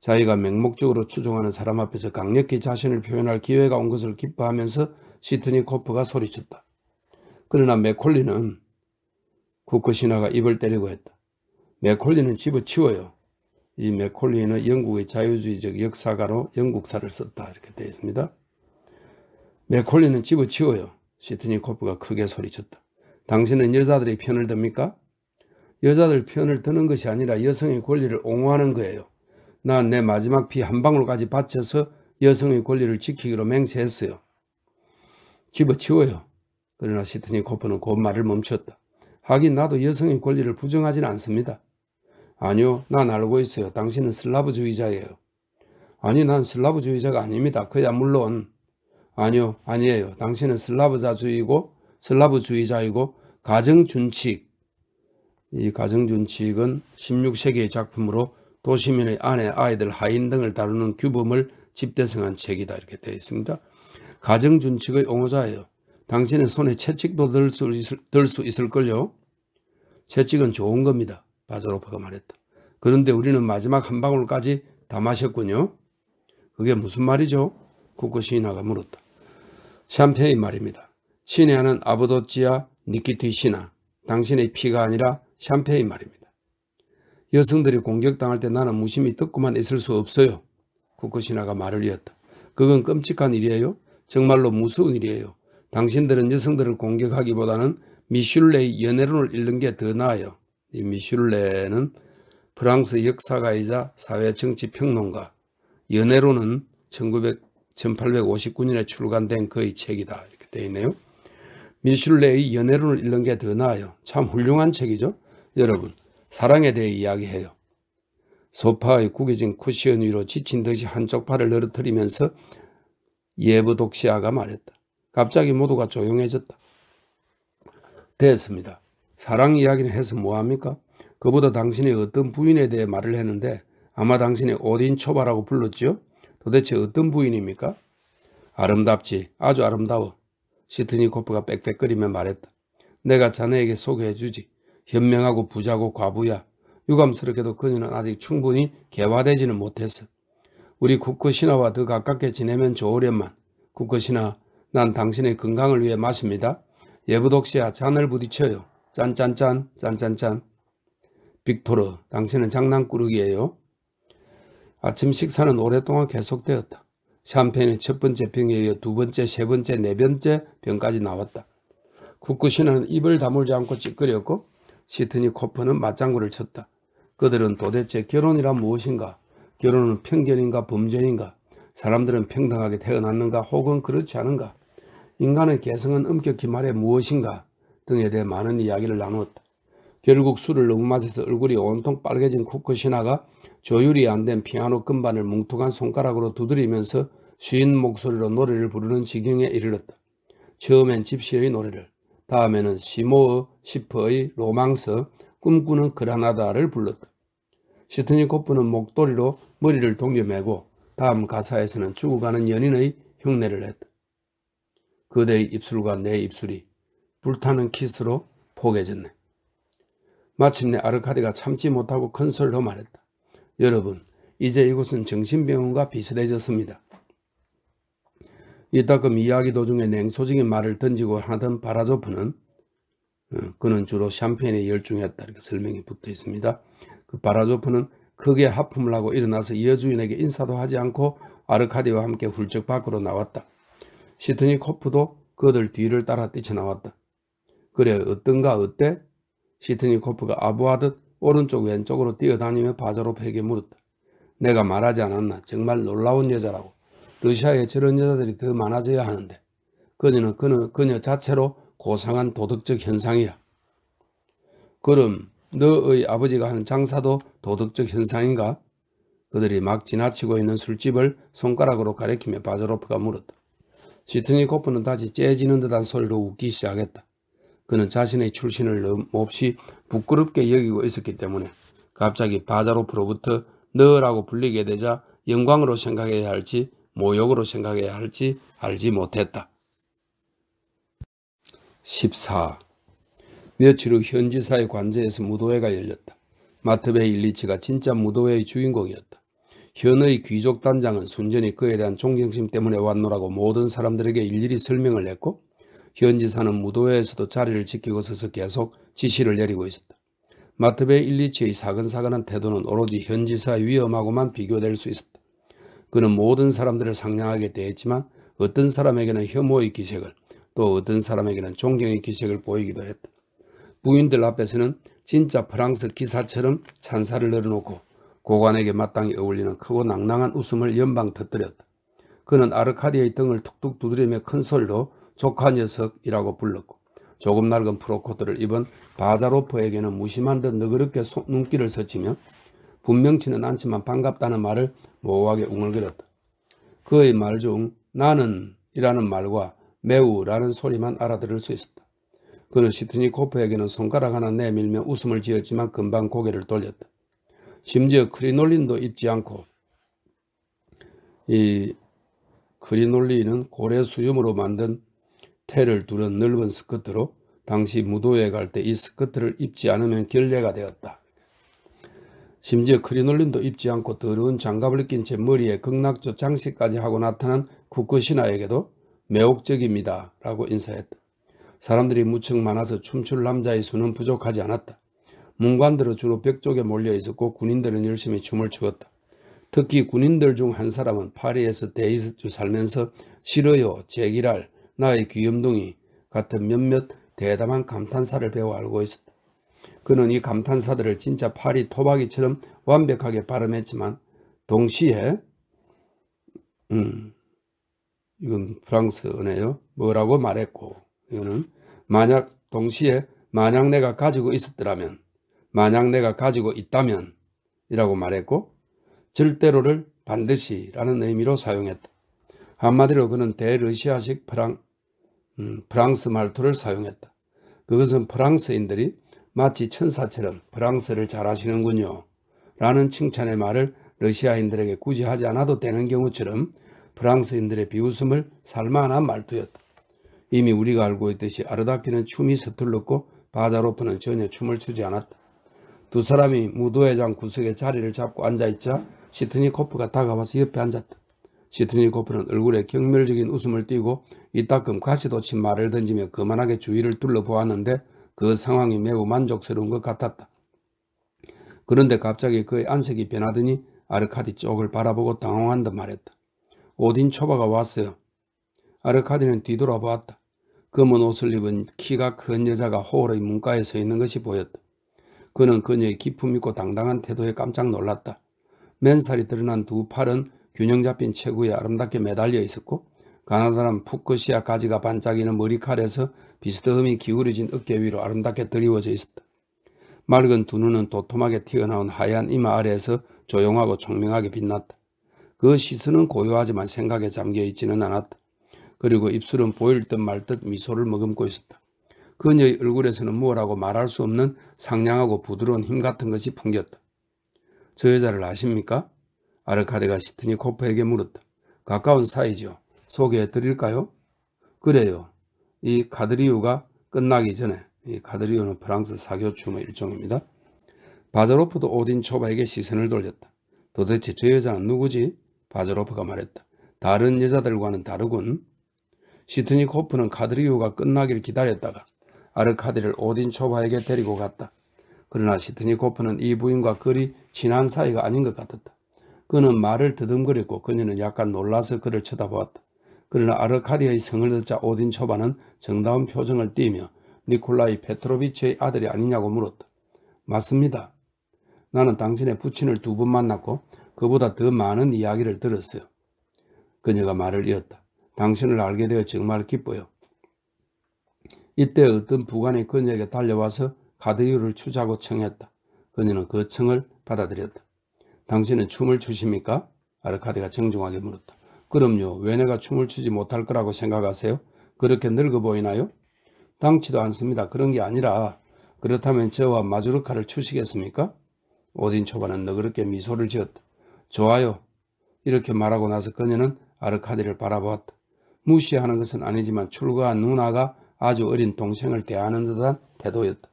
자기가 맹목적으로 추종하는 사람 앞에서 강력히 자신을 표현할 기회가 온 것을 기뻐하면서 시트니 코프가 소리쳤다. 그러나 맥콜리는 국커 신하가 입을 때리고 했다. 맥콜리는 집어치워요. 이 맥콜리는 영국의 자유주의적 역사가로 영국사를 썼다. 이렇게 되어 있습니다. 맥콜리는 집어치워요. 시트니 코프가 크게 소리쳤다. 당신은 여자들의 편을 듭니까? 여자들 편을 드는 것이 아니라 여성의 권리를 옹호하는 거예요. 난내 마지막 피 한 방울까지 바쳐서 여성의 권리를 지키기로 맹세했어요. 집어치워요. 그러나 시트니 코프는 곧 그 말을 멈췄다. 하긴 나도 여성의 권리를 부정하진 않습니다. 아니요, 난 알고 있어요. 당신은 슬라브주의자예요. 아니, 난 슬라브주의자가 아닙니다. 그야 물론. 아니요, 아니에요. 당신은 슬라브자주의고, 슬라브주의자이고, 가정준칙. 이 가정준칙은 16세기의 작품으로 도시민의 아내, 아이들, 하인 등을 다루는 규범을 집대성한 책이다 이렇게 되어 있습니다. 가정준칙의 옹호자예요. 당신의 손에 채찍도 들 수 있을, 있을걸요. 채찍은 좋은 겁니다. 바자로프가 말했다. 그런데 우리는 마지막 한 방울까지 다 마셨군요. 그게 무슨 말이죠? 쿠쿠시나가 물었다. 샴페인 말입니다. 친애하는 아부도치아 니키티 시나 당신의 피가 아니라 샴페인 말입니다. 여성들이 공격당할 때 나는 무심히 듣고만 있을 수 없어요. 쿠쿠시나가 말을 이었다. 그건 끔찍한 일이에요. 정말로 무서운 일이에요. 당신들은 여성들을 공격하기보다는 미슐레의 연애론을 읽는 게 더 나아요. 이 미슐레는 프랑스 역사가이자 사회정치 평론가, 연애론은 1 8 5 9년에 출간된 그의 책이다. 이렇게 되어 있네요. 미슐레의 연애론을 읽는 게 더 나아요. 참 훌륭한 책이죠. 여러분 사랑에 대해 이야기해요. 소파의 구겨진 쿠션 위로 지친 듯이 한쪽 팔을 늘어뜨리면서 예부 독시아가 말했다. 갑자기 모두가 조용해졌다. 됐습니다. 사랑 이야기는 해서 뭐합니까? 그보다 당신이 어떤 부인에 대해 말을 했는데 아마 당신이 오딘 초바라고 불렀지 도대체 어떤 부인입니까? 아름답지. 아주 아름다워. 시트니코프가 빽빽거리며 말했다. 내가 자네에게 소개해주지. 현명하고 부자고 과부야. 유감스럽게도 그녀는 아직 충분히 개화되지는 못했어. 우리 국커신하와 더 가깝게 지내면 좋으련만. 국커신하, 난 당신의 건강을 위해 마십니다. 예부독시야, 잔을 부딪혀요. 짠짠짠, 짠짠짠. 빅토르, 당신은 장난꾸러기예요. 아침 식사는 오랫동안 계속되었다. 샴페인의 첫 번째 병에 이어 두 번째, 세 번째, 네 번째 병까지 나왔다. 국구신은 입을 다물지 않고 찌끄렸고 시트니 코퍼는 맞장구를 쳤다. 그들은 도대체 결혼이란 무엇인가? 결혼은 편견인가 범죄인가? 사람들은 평등하게 태어났는가 혹은 그렇지 않은가? 인간의 개성은 엄격히 말해 무엇인가? 등에 대해 많은 이야기를 나누었다. 결국 술을 너무 마셔서 얼굴이 온통 빨개진 코코시나가 조율이 안 된 피아노 금반을 뭉툭한 손가락으로 두드리면서 쉬인 목소리로 노래를 부르는 지경에 이르렀다. 처음엔 집시의 노래를, 다음에는 시모어, 시퍼의 로망서, 꿈꾸는 그라나다를 불렀다. 시트니코프는 목도리로 머리를 동여매고 다음 가사에서는 죽어가는 연인의 흉내를 했다. 그대의 입술과 내 입술이 불타는 키스로 포개졌네. 마침내 아르카디가 참지 못하고 큰 소리로 말했다. 여러분, 이제 이곳은 정신병원과 비슷해졌습니다. 이따금 이야기 도중에 냉소적인 말을 던지고 하던 바라조프는 어, 그는 주로 샴페인에 열중했다 이렇게 설명이 붙어 있습니다. 그 바라조프는 크게 하품을 하고 일어나서 여주인에게 인사도 하지 않고 아르카디와 함께 훌쩍 밖으로 나왔다. 시트니 코프도 그들 뒤를 따라 뛰쳐나왔다. 그래 어떤가 어때? 시트니 코프가 아부하듯 오른쪽 왼쪽으로 뛰어다니며 바자로페에게 물었다. 내가 말하지 않았나 정말 놀라운 여자라고. 러시아에 저런 여자들이 더 많아져야 하는데 그녀는 그는 그녀 자체로 고상한 도덕적 현상이야. 그럼 너의 아버지가 하는 장사도 도덕적 현상인가? 그들이 막 지나치고 있는 술집을 손가락으로 가리키며 바자로프가 물었다. 시트니코프는 다시 째지는 듯한 소리로 웃기 시작했다. 그는 자신의 출신을 몹시 부끄럽게 여기고 있었기 때문에 갑자기 바자로프로부터 너라고 불리게 되자 영광으로 생각해야 할지 모욕으로 생각해야 할지 알지 못했다. 14. 며칠 후 현지사의 관제에서 무도회가 열렸다. 마트베 일리치가 진짜 무도회의 주인공이었다. 현의 귀족 단장은 순전히 그에 대한 존경심 때문에 왔노라고 모든 사람들에게 일일이 설명을 했고 현지사는 무도회에서도 자리를 지키고 서서 계속 지시를 내리고 있었다. 마트베 일리치의 사근사근한 태도는 오로지 현지사 의 위험하고만 비교될 수 있었다. 그는 모든 사람들을 상냥하게 대했지만 어떤 사람에게는 혐오의 기색을 또 어떤 사람에게는 존경의 기색을 보이기도 했다. 부인들 앞에서는 진짜 프랑스 기사처럼 찬사를 늘어놓고 고관에게 마땅히 어울리는 크고 낭낭한 웃음을 연방 터뜨렸다. 그는 아르카디의 등을 툭툭 두드리며 큰 소리로 조카 녀석이라고 불렀고 조금 낡은 프로코트를 입은 바자로프에게는 무심한 듯 너그럽게 눈길을 스치며 분명치는 않지만 반갑다는 말을 모호하게 웅얼거렸다. 그의 말 중 나는 이라는 말과 매우 라는 소리만 알아들을 수 있었다. 그는 시트니코프에게는 손가락 하나 내밀며 웃음을 지었지만 금방 고개를 돌렸다. 심지어 크리놀린도 잊지 않고 이 크리놀린은 고래 수염으로 만든 테를 두른 넓은 스커트로 당시 무도회 갈때 이 스커트를 입지 않으면 결례가 되었다. 심지어 크리놀린도 입지 않고 더러운 장갑을 낀 채 머리에 극락조 장식까지 하고 나타난 국거신하에게도 매혹적입니다. 라고 인사했다. 사람들이 무척 많아서 춤출 남자의 수는 부족하지 않았다. 문관들은 주로 벽 쪽에 몰려 있었고 군인들은 열심히 춤을 추었다. 특히 군인들 중 한 사람은 파리에서 데이스주 살면서 싫어요, 제기랄, 나의 귀염둥이 같은 몇몇 대담한 감탄사를 배워 알고 있었다. 그는 이 감탄사들을 진짜 파리 토박이처럼 완벽하게 발음했지만 동시에 음, 이건 프랑스어네요. 뭐라고 말했고 이거는 만약 동시에 만약 내가 가지고 있었더라면 만약 내가 가지고 있다면 이라고 말했고 절대로를 반드시 라는 의미로 사용했다. 한마디로 그는 대러시아식 프랑, 음, 프랑스 말투를 사용했다. 그것은 프랑스인들이 마치 천사처럼 프랑스를 잘하시는군요 라는 칭찬의 말을 러시아인들에게 굳이 하지 않아도 되는 경우처럼 프랑스인들의 비웃음을 살만한 말투였다. 이미 우리가 알고 있듯이 아르다키는 춤이 서툴렀고 바자로프는 전혀 춤을 추지 않았다. 두 사람이 무도회장 구석에 자리를 잡고 앉아있자 시트니코프가 다가와서 옆에 앉았다. 시트니코프는 얼굴에 경멸적인 웃음을 띠고 이따금 가시도친 말을 던지며 그만하게 주위를 둘러보았는데 그 상황이 매우 만족스러운 것 같았다. 그런데 갑자기 그의 안색이 변하더니 아르카디 쪽을 바라보고 당황한 듯 말했다. 오딘 초바가 왔어요. 아르카디는 뒤돌아보았다. 검은 옷을 입은 키가 큰 여자가 호울의 문가에 서 있는 것이 보였다. 그는 그녀의 기품 있고 당당한 태도에 깜짝 놀랐다. 맨살이 드러난 두 팔은 균형 잡힌 체구에 아름답게 매달려 있었고 가나다란 푸크시아 가지가 반짝이는 머리칼에서 비스듬히 기울어진 어깨 위로 아름답게 드리워져 있었다. 맑은 두 눈은 도톰하게 튀어나온 하얀 이마 아래에서 조용하고 총명하게 빛났다. 그 시선은 고요하지만 생각에 잠겨 있지는 않았다. 그리고 입술은 보일 듯 말 듯 미소를 머금고 있었다. 그녀의 얼굴에서는 뭐라고 말할 수 없는 상냥하고 부드러운 힘 같은 것이 풍겼다. 저 여자를 아십니까? 아르카데가 시트니 코프에게 물었다. 가까운 사이죠. 소개해 드릴까요? 그래요. 이 카드리우가 끝나기 전에 이 카드리우는 프랑스 사교춤의 일종입니다. 바자로프도 오딘 초바에게 시선을 돌렸다. 도대체 저 여자는 누구지? 바자로프가 말했다. 다른 여자들과는 다르군. 시트니코프는 카드리우가 끝나기를 기다렸다가 아르카디를 오딘 초바에게 데리고 갔다. 그러나 시트니코프는 이 부인과 그리 친한 사이가 아닌 것 같았다. 그는 말을 드듬거렸고 그녀는 약간 놀라서 그를 쳐다보았다. 그러나 아르카디의 성을 듣자 오딘 초반은 정다운 표정을 띠며 니콜라이 페트로비치의 아들이 아니냐고 물었다. 맞습니다. 나는 당신의 부친을 두 번 만났고 그보다 더 많은 이야기를 들었어요. 그녀가 말을 이었다. 당신을 알게 되어 정말 기뻐요. 이때 어떤 부관이 그녀에게 달려와서 가드유를 추자고 청했다. 그녀는 그 청을 받아들였다. 당신은 춤을 추십니까? 아르카디가 정중하게 물었다. 그럼요. 왜 내가 춤을 추지 못할 거라고 생각하세요? 그렇게 늙어 보이나요? 당치도 않습니다. 그런 게 아니라 그렇다면 저와 마주르카를 추시겠습니까? 오딘 초반은 너그럽게 미소를 지었다. 좋아요. 이렇게 말하고 나서 그녀는 아르카디를 바라보았다. 무시하는 것은 아니지만 출가한 누나가 아주 어린 동생을 대하는 듯한 태도였다.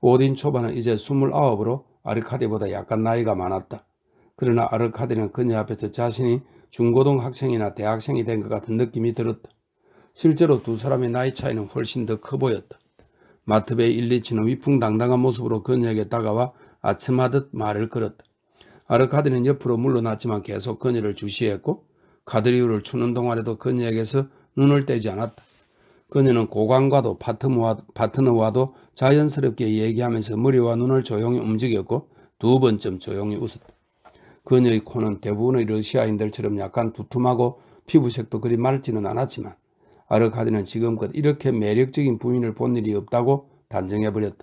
오딘 초반은 이제 29으로 아르카디보다 약간 나이가 많았다. 그러나 아르카디는 그녀 앞에서 자신이 중고등 학생이나 대학생이 된 것 같은 느낌이 들었다. 실제로 두 사람의 나이 차이는 훨씬 더 커 보였다. 마트베의 일리치는 위풍당당한 모습으로 그녀에게 다가와 아침하듯 말을 걸었다. 아르카드는 옆으로 물러났지만 계속 그녀를 주시했고 카드리우를 추는 동안에도 그녀에게서 눈을 떼지 않았다. 그녀는 고관과도 파트너와도 자연스럽게 얘기하면서 머리와 눈을 조용히 움직였고 두 번쯤 조용히 웃었다. 그녀의 코는 대부분의 러시아인들처럼 약간 두툼하고 피부색도 그리 맑지는 않았지만 아르카디는 지금껏 이렇게 매력적인 부인을 본 일이 없다고 단정해버렸다.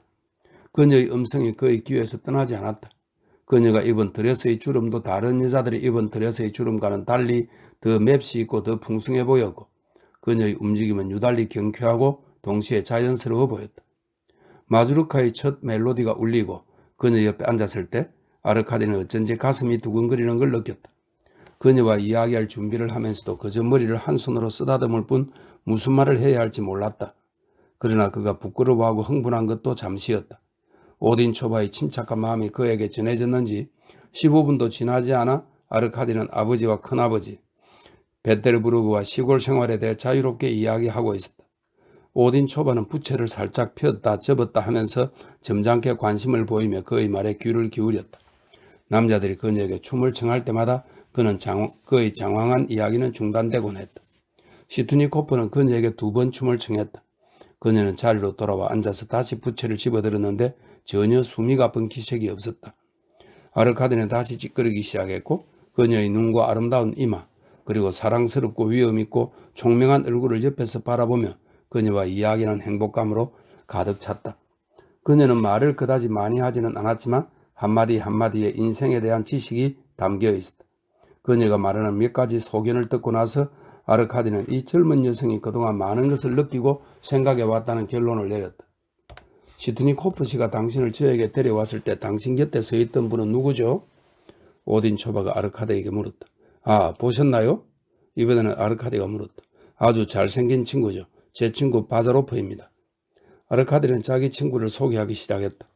그녀의 음성이 그의 귀에서 떠나지 않았다. 그녀가 입은 드레스의 주름도 다른 여자들이 입은 드레스의 주름과는 달리 더 맵시 있고 더 풍성해 보였고 그녀의 움직임은 유달리 경쾌하고 동시에 자연스러워 보였다. 마주르카의 첫 멜로디가 울리고 그녀 옆에 앉았을 때 아르카디는 어쩐지 가슴이 두근거리는 걸 느꼈다. 그녀와 이야기할 준비를 하면서도 그저 머리를 한 손으로 쓰다듬을 뿐 무슨 말을 해야 할지 몰랐다. 그러나 그가 부끄러워하고 흥분한 것도 잠시였다. 오딘 초바의 침착한 마음이 그에게 전해졌는지 15분도 지나지 않아 아르카디는 아버지와 큰아버지 베테르부르그와 시골 생활에 대해 자유롭게 이야기하고 있었다. 오딘 초바는 부채를 살짝 폈다 접었다 하면서 점잖게 관심을 보이며 그의 말에 귀를 기울였다. 남자들이 그녀에게 춤을 청할 때마다 그는 장, 그의 장황한 이야기는 중단되곤 했다. 시트니코프는 그녀에게 두 번 춤을 청했다. 그녀는 자리로 돌아와 앉아서 다시 부채를 집어들었는데 전혀 숨이 가쁜 기색이 없었다. 아르카드는 다시 찌끄르기 시작했고 그녀의 눈과 아름다운 이마 그리고 사랑스럽고 위엄있고 총명한 얼굴을 옆에서 바라보며 그녀와 이야기는 행복감으로 가득 찼다. 그녀는 말을 그다지 많이 하지는 않았지만 한마디 한마디에 인생에 대한 지식이 담겨 있었다. 그녀가 말하는 몇 가지 소견을 듣고 나서 아르카디는 이 젊은 여성이 그동안 많은 것을 느끼고 생각해 왔다는 결론을 내렸다. 시트니코프 씨가 당신을 저에게 데려왔을 때 당신 곁에 서 있던 분은 누구죠? 오딘 초바가 아르카디에게 물었다. 아, 보셨나요? 이번에는 아르카디가 물었다. 아주 잘생긴 친구죠. 제 친구 바자로프입니다. 아르카디는 자기 친구를 소개하기 시작했다.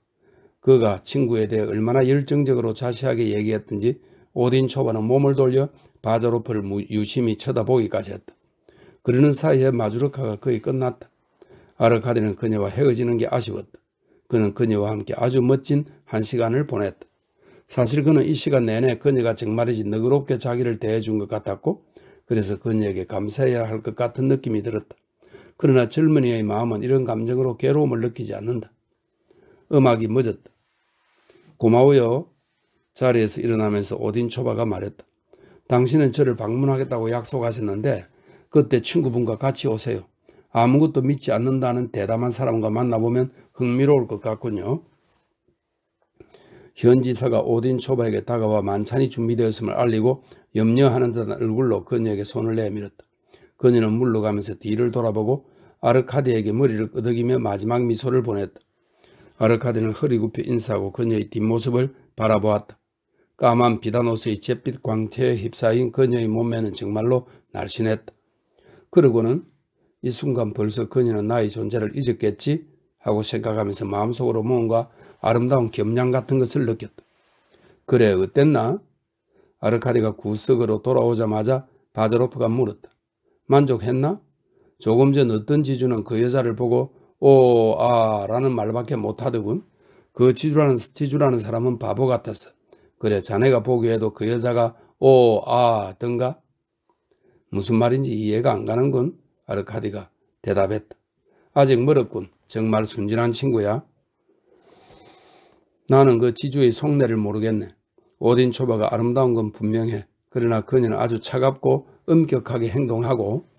그가 친구에 대해 얼마나 열정적으로 자세하게 얘기했든지 오딘 초반은 몸을 돌려 바자로프를 유심히 쳐다보기까지 했다. 그러는 사이에 마주르카가 거의 끝났다. 아르카디는 그녀와 헤어지는 게 아쉬웠다. 그는 그녀와 함께 아주 멋진 한 시간을 보냈다. 사실 그는 이 시간 내내 그녀가 정말이지 너그럽게 자기를 대해준 것 같았고 그래서 그녀에게 감사해야 할 것 같은 느낌이 들었다. 그러나 젊은이의 마음은 이런 감정으로 괴로움을 느끼지 않는다. 음악이 멎었다. 고마워요. 자리에서 일어나면서 오딘 초바가 말했다. 당신은 저를 방문하겠다고 약속하셨는데 그때 친구분과 같이 오세요. 아무것도 믿지 않는다는 대담한 사람과 만나보면 흥미로울 것 같군요. 현지사가 오딘 초바에게 다가와 만찬이 준비되었음을 알리고 염려하는 듯한 얼굴로 그녀에게 손을 내밀었다. 그녀는 물러가면서 뒤를 돌아보고 아르카디에게 머리를 끄덕이며 마지막 미소를 보냈다. 아르카디는 허리 굽혀 인사하고 그녀의 뒷모습을 바라보았다. 까만 비단옷의 잿빛 광채에 휩싸인 그녀의 몸매는 정말로 날씬했다. 그러고는 이 순간 벌써 그녀는 나의 존재를 잊었겠지 하고 생각하면서 마음속으로 뭔가 아름다운 겸양 같은 것을 느꼈다. 그래 어땠나? 아르카리가 구석으로 돌아오자마자 바자로프가 물었다. 만족했나? 조금 전 어떤 지주는 그 여자를 보고 오, 어, 아, 라는 말밖에 못하더군. 그 지주라는, 지주라는 사람은 바보 같았어. 그래, 자네가 보기에도 그 여자가 오, 어, 아, 든가? 무슨 말인지 이해가 안 가는군. 아르카디가 대답했다. 아직 멀었군. 정말 순진한 친구야. 나는 그 지주의 속내를 모르겠네. 오딘 초바가 아름다운 건 분명해. 그러나 그녀는 아주 차갑고 엄격하게 행동하고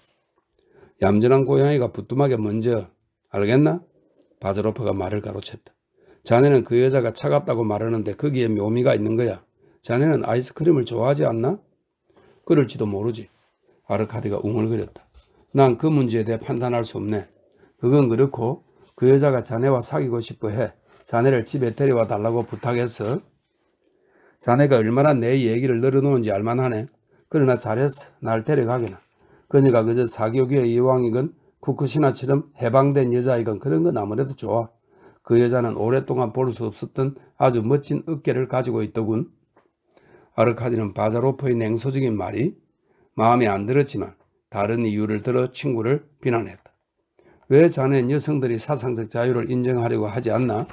얌전한 고양이가 부뚜막에 먼저 알겠나? 바즈로프가 말을 가로챘다. 자네는 그 여자가 차갑다고 말하는데 거기에 묘미가 있는 거야. 자네는 아이스크림을 좋아하지 않나? 그럴지도 모르지. 아르카디가 웅얼거렸다. 난 그 문제에 대해 판단할 수 없네. 그건 그렇고 그 여자가 자네와 사귀고 싶어 해. 자네를 집에 데려와 달라고 부탁해서 자네가 얼마나 내 얘기를 늘어놓은지 알만하네. 그러나 잘했어. 날 데려가게나. 그녀가 그저 사교계의 여왕이건 쿠쿠시나처럼 해방된 여자이건 그런 건 아무래도 좋아. 그 여자는 오랫동안 볼 수 없었던 아주 멋진 어깨를 가지고 있더군. 아르카디는 바자로프의 냉소적인 말이 마음에 안 들었지만 다른 이유를 들어 친구를 비난했다. 왜 자넨 여성들이 사상적 자유를 인정하려고 하지 않나?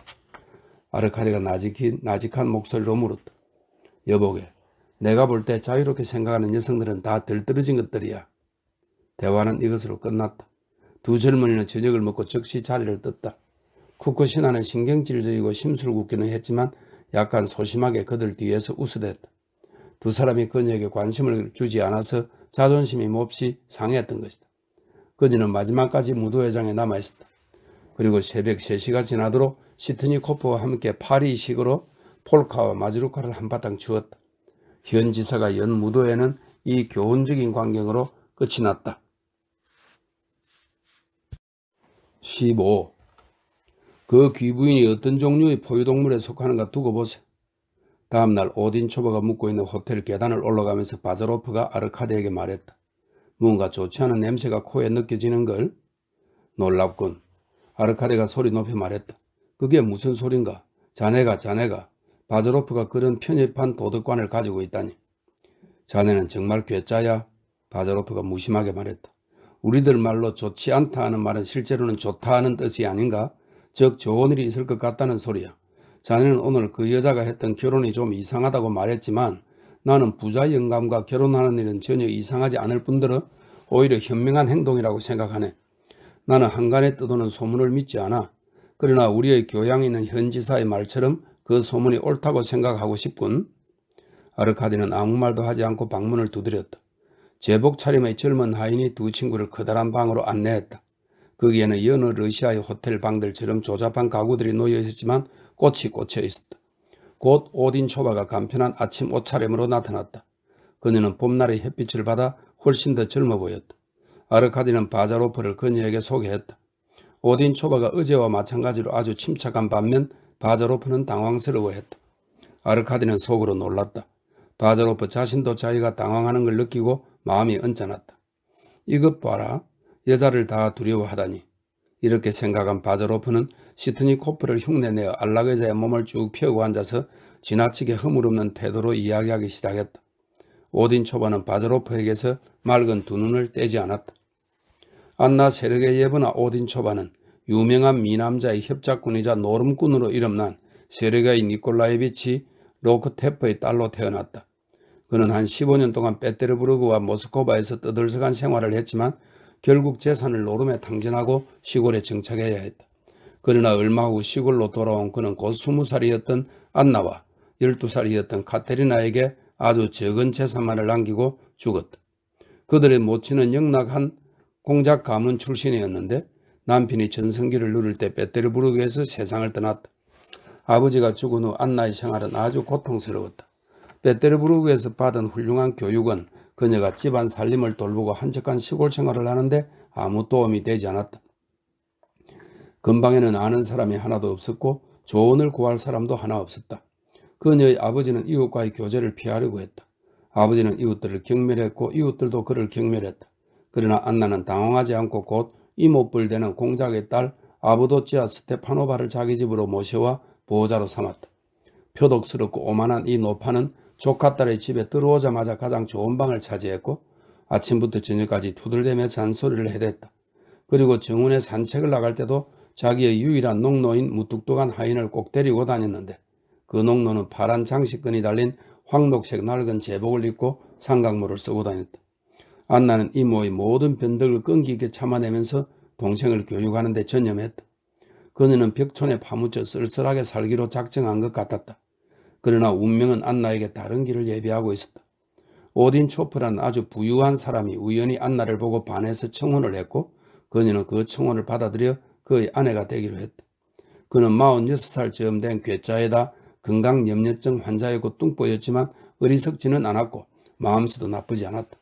아르카디가 나직히, 나직한 목소리로 물었다. 여보게, 내가 볼 때 자유롭게 생각하는 여성들은 다 들떨어진 것들이야. 대화는 이것으로 끝났다. 두 젊은이는 저녁을 먹고 즉시 자리를 떴다. 쿠크 신하는 신경질적이고 심술궂기는 했지만 약간 소심하게 그들 뒤에서 우스댔다. 두 사람이 그녀에게 관심을 주지 않아서 자존심이 몹시 상했던 것이다. 그녀는 마지막까지 무도회장에 남아있었다. 그리고 새벽 3시가 지나도록 시트니코프와 함께 파리식으로 폴카와 마주루카를 한바탕 주었다. 현 지사가 연 무도회는 이 교훈적인 광경으로 끝이 났다. 15. 그 귀부인이 어떤 종류의 포유동물에 속하는가 두고 보세요. 다음날 오딘 초보가 묵고 있는 호텔 계단을 올라가면서 바자로프가 아르카드에게 말했다. 뭔가 좋지 않은 냄새가 코에 느껴지는 걸? 놀랍군. 아르카드가 소리 높여 말했다. 그게 무슨 소린가? 자네가 자네가 바자로프가 그런 편입한 도덕관을 가지고 있다니. 자네는 정말 괴짜야. 바자로프가 무심하게 말했다. 우리들 말로 좋지 않다 하는 말은 실제로는 좋다 하는 뜻이 아닌가? 즉 좋은 일이 있을 것 같다는 소리야. 자네는 오늘 그 여자가 했던 결혼이 좀 이상하다고 말했지만 나는 부자 영감과 결혼하는 일은 전혀 이상하지 않을 뿐더러 오히려 현명한 행동이라고 생각하네. 나는 한간에 떠도는 소문을 믿지 않아. 그러나 우리의 교양 있는 현지사의 말처럼 그 소문이 옳다고 생각하고 싶군. 아르카디는 아무 말도 하지 않고 방문을 두드렸다. 제복 차림의 젊은 하인이 두 친구를 커다란 방으로 안내했다. 거기에는 여느 러시아의 호텔 방들처럼 조잡한 가구들이 놓여 있었지만 꽃이 꽂혀 있었다. 곧 오딘 초바가 간편한 아침 옷차림으로 나타났다. 그녀는 봄날의 햇빛을 받아 훨씬 더 젊어 보였다. 아르카디는 바자로프를 그녀에게 소개했다. 오딘 초바가 어제와 마찬가지로 아주 침착한 반면 바자로프는 당황스러워했다. 아르카디는 속으로 놀랐다. 바자로프 자신도 자기가 당황하는 걸 느끼고 마음이 언짢았다. 이것 봐라. 여자를 다 두려워하다니. 이렇게 생각한 바저로프는 시트니 코프를 흉내내어 안락의자에 몸을 쭉 펴고 앉아서 지나치게 허물없는 태도로 이야기하기 시작했다. 오딘 초반은 바저로프에게서 맑은 두 눈을 떼지 않았다. 안나 세르게예보나 오딘 초반은 유명한 미남자의 협작꾼이자 노름꾼으로 이름난 세르게이 니콜라이비치 로크테퍼의 딸로 태어났다. 그는 한 15년 동안 빼테르부르크와 모스코바에서 떠들썩한 생활을 했지만 결국 재산을 오름에 탕진하고 시골에 정착해야 했다. 그러나 얼마 후 시골로 돌아온 그는 곧 20살이었던 안나와 12살이었던 카테리나에게 아주 적은 재산만을 남기고 죽었다. 그들의 모친은 영락한 공작 가문 출신이었는데 남편이 전성기를 누릴 때 베테르부르크에서 세상을 떠났다. 아버지가 죽은 후 안나의 생활은 아주 고통스러웠다. 베테르부르크에서 받은 훌륭한 교육은 그녀가 집안 살림을 돌보고 한적한 시골 생활을 하는데 아무 도움이 되지 않았다. 근방에는 아는 사람이 하나도 없었고 조언을 구할 사람도 하나 없었다. 그녀의 아버지는 이웃과의 교제를 피하려고 했다. 아버지는 이웃들을 경멸했고 이웃들도 그를 경멸했다. 그러나 안나는 당황하지 않고 곧 이모뿔 되는 공작의 딸 아부도치아 스테파노바를 자기 집으로 모셔와 보호자로 삼았다. 표독스럽고 오만한 이 노파는 조카딸의 집에 들어오자마자 가장 좋은 방을 차지했고 아침부터 저녁까지 투덜대며 잔소리를 해댔다. 그리고 정훈의 산책을 나갈 때도 자기의 유일한 농노인 무뚝뚝한 하인을 꼭 데리고 다녔는데 그 농노는 파란 장식끈이 달린 황녹색 낡은 제복을 입고 삼각물을 쓰고 다녔다. 안나는 이모의 모든 변덕을 끈기 있게 참아내면서 동생을 교육하는 데 전념했다. 그녀는 벽촌에 파묻혀 쓸쓸하게 살기로 작정한 것 같았다. 그러나 운명은 안나에게 다른 길을 예비하고 있었다. 오딘 초프란 아주 부유한 사람이 우연히 안나를 보고 반해서 청혼을 했고 그녀는 그 청혼을 받아들여 그의 아내가 되기로 했다. 그는 46살쯤 된 괴짜에다 건강염려증 환자였고 뚱보였지만 어리석지는 않았고 마음씨도 나쁘지 않았다.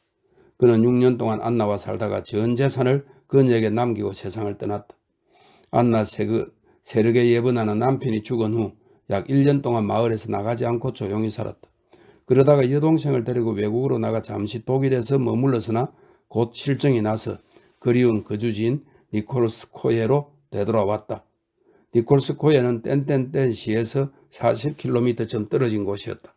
그는 6년 동안 안나와 살다가 전 재산을 그녀에게 남기고 세상을 떠났다. 안나 세그, 세르게 예번하는 남편이 죽은 후약 1년 동안 마을에서 나가지 않고 조용히 살았다. 그러다가 여동생을 데리고 외국으로 나가 잠시 독일에서 머물러서나 곧 실정이 나서 그리운 거주지인 니콜스코예로 되돌아왔다. 니콜스코예는 땐땡땡 시에서 40km쯤 떨어진 곳이었다.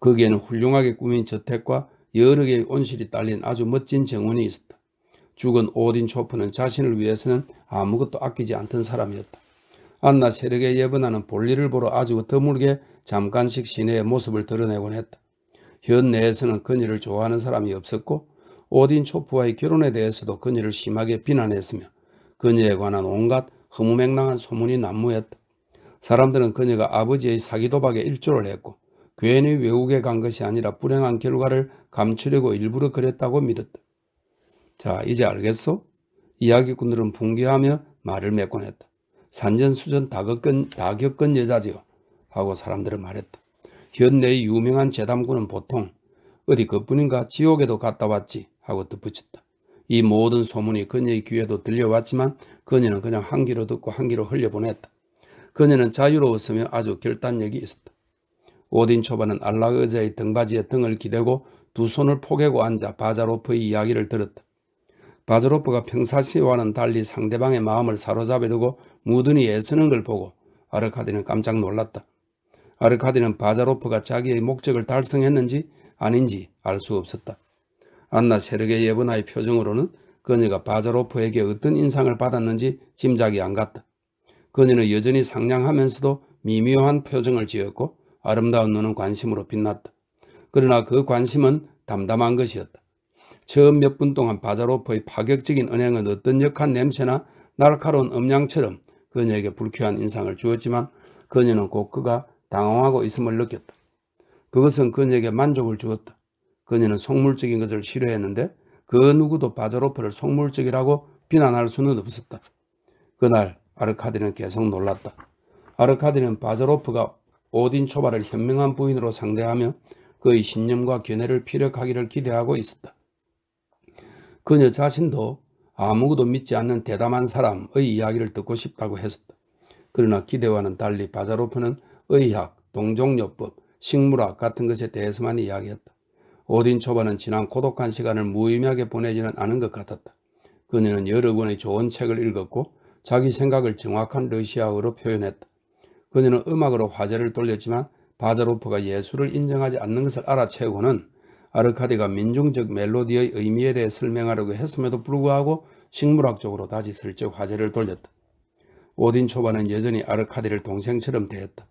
거기에는 훌륭하게 꾸민 저택과 여러 개의 온실이 딸린 아주 멋진 정원이 있었다. 죽은 오딘 초프는 자신을 위해서는 아무것도 아끼지 않던 사람이었다. 안나 세력의 예언하는 볼일을 보러 아주 드물게 잠깐씩 시내의 모습을 드러내곤 했다. 현 내에서는 그녀를 좋아하는 사람이 없었고 오딘 초프와의 결혼에 대해서도 그녀를 심하게 비난했으며 그녀에 관한 온갖 허무맹랑한 소문이 난무했다. 사람들은 그녀가 아버지의 사기도박에 일조를 했고 괜히 외국에 간 것이 아니라 불행한 결과를 감추려고 일부러 그랬다고 믿었다. 자 이제 알겠소? 이야기꾼들은 붕괴하며 말을 맺곤 했다. 산전수전 다 겪은, 다 겪은 여자지요. 하고 사람들은 말했다. 현내의 유명한 재담꾼은 보통 어디 그뿐인가 지옥에도 갔다 왔지 하고 덧붙였다. 이 모든 소문이 그녀의 귀에도 들려왔지만 그녀는 그냥 한 귀로 듣고 한 귀로 흘려보냈다. 그녀는 자유로웠으며 아주 결단력이 있었다. 오딘 초반은 알라 의자의 등받이에 등을 기대고 두 손을 포개고 앉아 바자로프의 이야기를 들었다. 바즈로프가 평사시와는 달리 상대방의 마음을 사로잡으려고 무둔히 애쓰는 걸 보고 아르카디는 깜짝 놀랐다. 아르카디는 바자로프가 자기의 목적을 달성했는지 아닌지 알 수 없었다. 안나 세르게 예브나의 표정으로는 그녀가 바자로프에게 어떤 인상을 받았는지 짐작이 안 갔다. 그녀는 여전히 상냥하면서도 미묘한 표정을 지었고 아름다운 눈은 관심으로 빛났다. 그러나 그 관심은 담담한 것이었다. 처음 몇 분 동안 바자로프의 파격적인 은행은 어떤 역한 냄새나 날카로운 음량처럼 그녀에게 불쾌한 인상을 주었지만 그녀는 곧 그가 당황하고 있음을 느꼈다. 그것은 그녀에게 만족을 주었다. 그녀는 속물적인 것을 싫어했는데 그 누구도 바자로프를 속물적이라고 비난할 수는 없었다. 그날 아르카디는 계속 놀랐다. 아르카디는 바자로프가 오딘 초발을 현명한 부인으로 상대하며 그의 신념과 견해를 피력하기를 기대하고 있었다. 그녀 자신도 아무것도 믿지 않는 대담한 사람의 이야기를 듣고 싶다고 했었다. 그러나 기대와는 달리 바자로프는 의학, 동종요법, 식물학 같은 것에 대해서만 이야기했다. 오딘 초반은 지난 고독한 시간을 무의미하게 보내지는 않은 것 같았다. 그녀는 여러 권의 좋은 책을 읽었고 자기 생각을 정확한 러시아어로 표현했다. 그녀는 음악으로 화제를 돌렸지만 바자로프가 예술을 인정하지 않는 것을 알아채고는 아르카디가 민중적 멜로디의 의미에 대해 설명하려고 했음에도 불구하고 식물학적으로 다시 슬쩍 화제를 돌렸다. 오딘 초반은 여전히 아르카디를 동생처럼 대했다.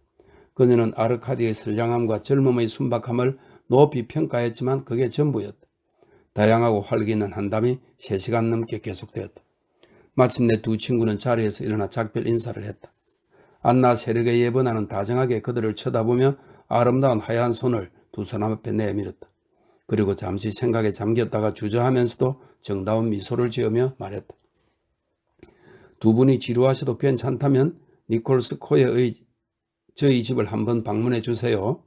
그녀는 아르카디의 슬량함과 젊음의 순박함을 높이 평가했지만 그게 전부였다. 다양하고 활기있는 한담이 3시간 넘게 계속되었다. 마침내 두 친구는 자리에서 일어나 작별 인사를 했다. 안나 세력의예번나는 다정하게 그들을 쳐다보며 아름다운 하얀 손을 두 사람 앞에 내밀었다. 그리고 잠시 생각에 잠겼다가 주저하면서도 정다운 미소를 지으며 말했다. 두 분이 지루하셔도 괜찮다면 니콜스 코의 저희 집을 한번 방문해 주세요.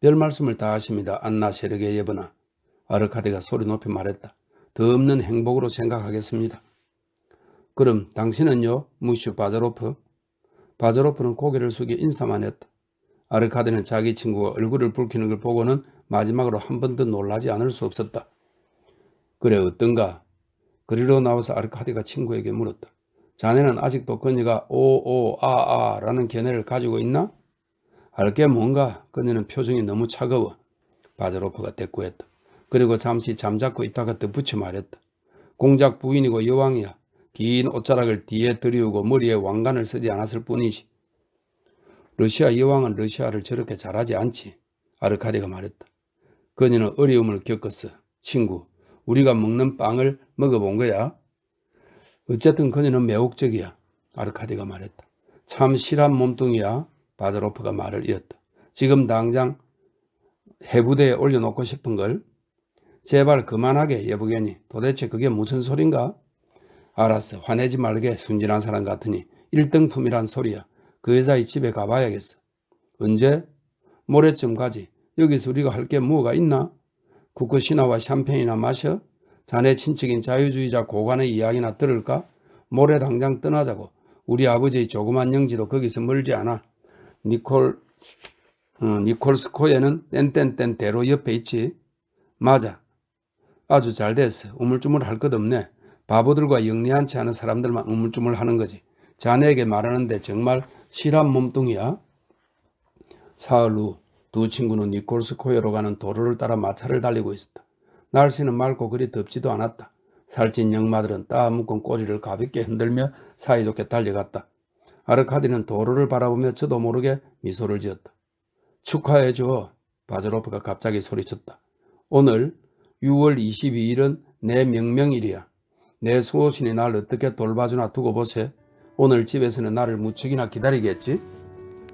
별 말씀을 다 하십니다. 안나 세르게예브나. 아르카디가 소리 높이 말했다. 더 없는 행복으로 생각하겠습니다. 그럼 당신은요? 무슈 바자로프. 바자로프는 고개를 숙여 인사만 했다. 아르카드는 자기 친구가 얼굴을 붉히는 걸 보고는 마지막으로 한 번 더 놀라지 않을 수 없었다. 그래 어떤가? 그리로 나와서 아르카디가 친구에게 물었다. 자네는 아직도 그녀가 오오아아 라는 견해를 가지고 있나? 알게 뭔가 그녀는 표정이 너무 차가워. 바자로프가 대꾸했다. 그리고 잠시 잠자코 있다가 덧붙여 말했다. 공작 부인이고 여왕이야. 긴 옷자락을 뒤에 들이우고 머리에 왕관을 쓰지 않았을 뿐이지. 러시아 여왕은 러시아를 저렇게 잘하지 않지. 아르카디가 말했다. 그녀는 어려움을 겪었어. 친구, 우리가 먹는 빵을 먹어본 거야? 어쨌든 그녀는 매혹적이야. 아르카디가 말했다. 참 실한 몸뚱이야. 바자로프가 말을 이었다. 지금 당장 해부대에 올려놓고 싶은 걸 제발 그만하게 예보겠니 도대체 그게 무슨 소린가 알았어 화내지 말게 순진한 사람 같으니 1등품이란 소리야 그 여자의 집에 가봐야겠어. 언제? 모레쯤까지. 여기서 우리가 할 게 뭐가 있나? 국쿠신화와 샴페인이나 마셔? 자네 친척인 자유주의자 고관의 이야기나 들을까? 모레 당장 떠나자고. 우리 아버지의 조그만 영지도 거기서 멀지 않아. 니콜, 음, 어, 니콜스코에는 땡땡땡 대로 옆에 있지. 맞아. 아주 잘 됐어. 우물쭈물 할것 없네. 바보들과 영리한지 않는 사람들만 우물쭈물 하는 거지. 자네에게 말하는데 정말 실한 몸뚱이야. 사흘 후 두 친구는 니콜스 코에로 가는 도로를 따라 마차를 달리고 있었다. 날씨는 맑고 그리 덥지도 않았다. 살찐 영마들은 따묶은 꼬리를 가볍게 흔들며 사이좋게 달려갔다. 아르카디는 도로를 바라보며 저도 모르게 미소를 지었다. 축하해줘. 바자로프가 갑자기 소리쳤다. 오늘 6월 22일은 내 명명일이야. 내소신이날 어떻게 돌봐주나 두고 보세. 오늘 집에서는 나를 무척이나 기다리겠지?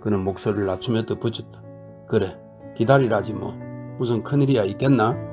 그는 목소리를 낮추며 또 붙였다. 그래 기다리라지 뭐 무슨 큰일이야 있겠나?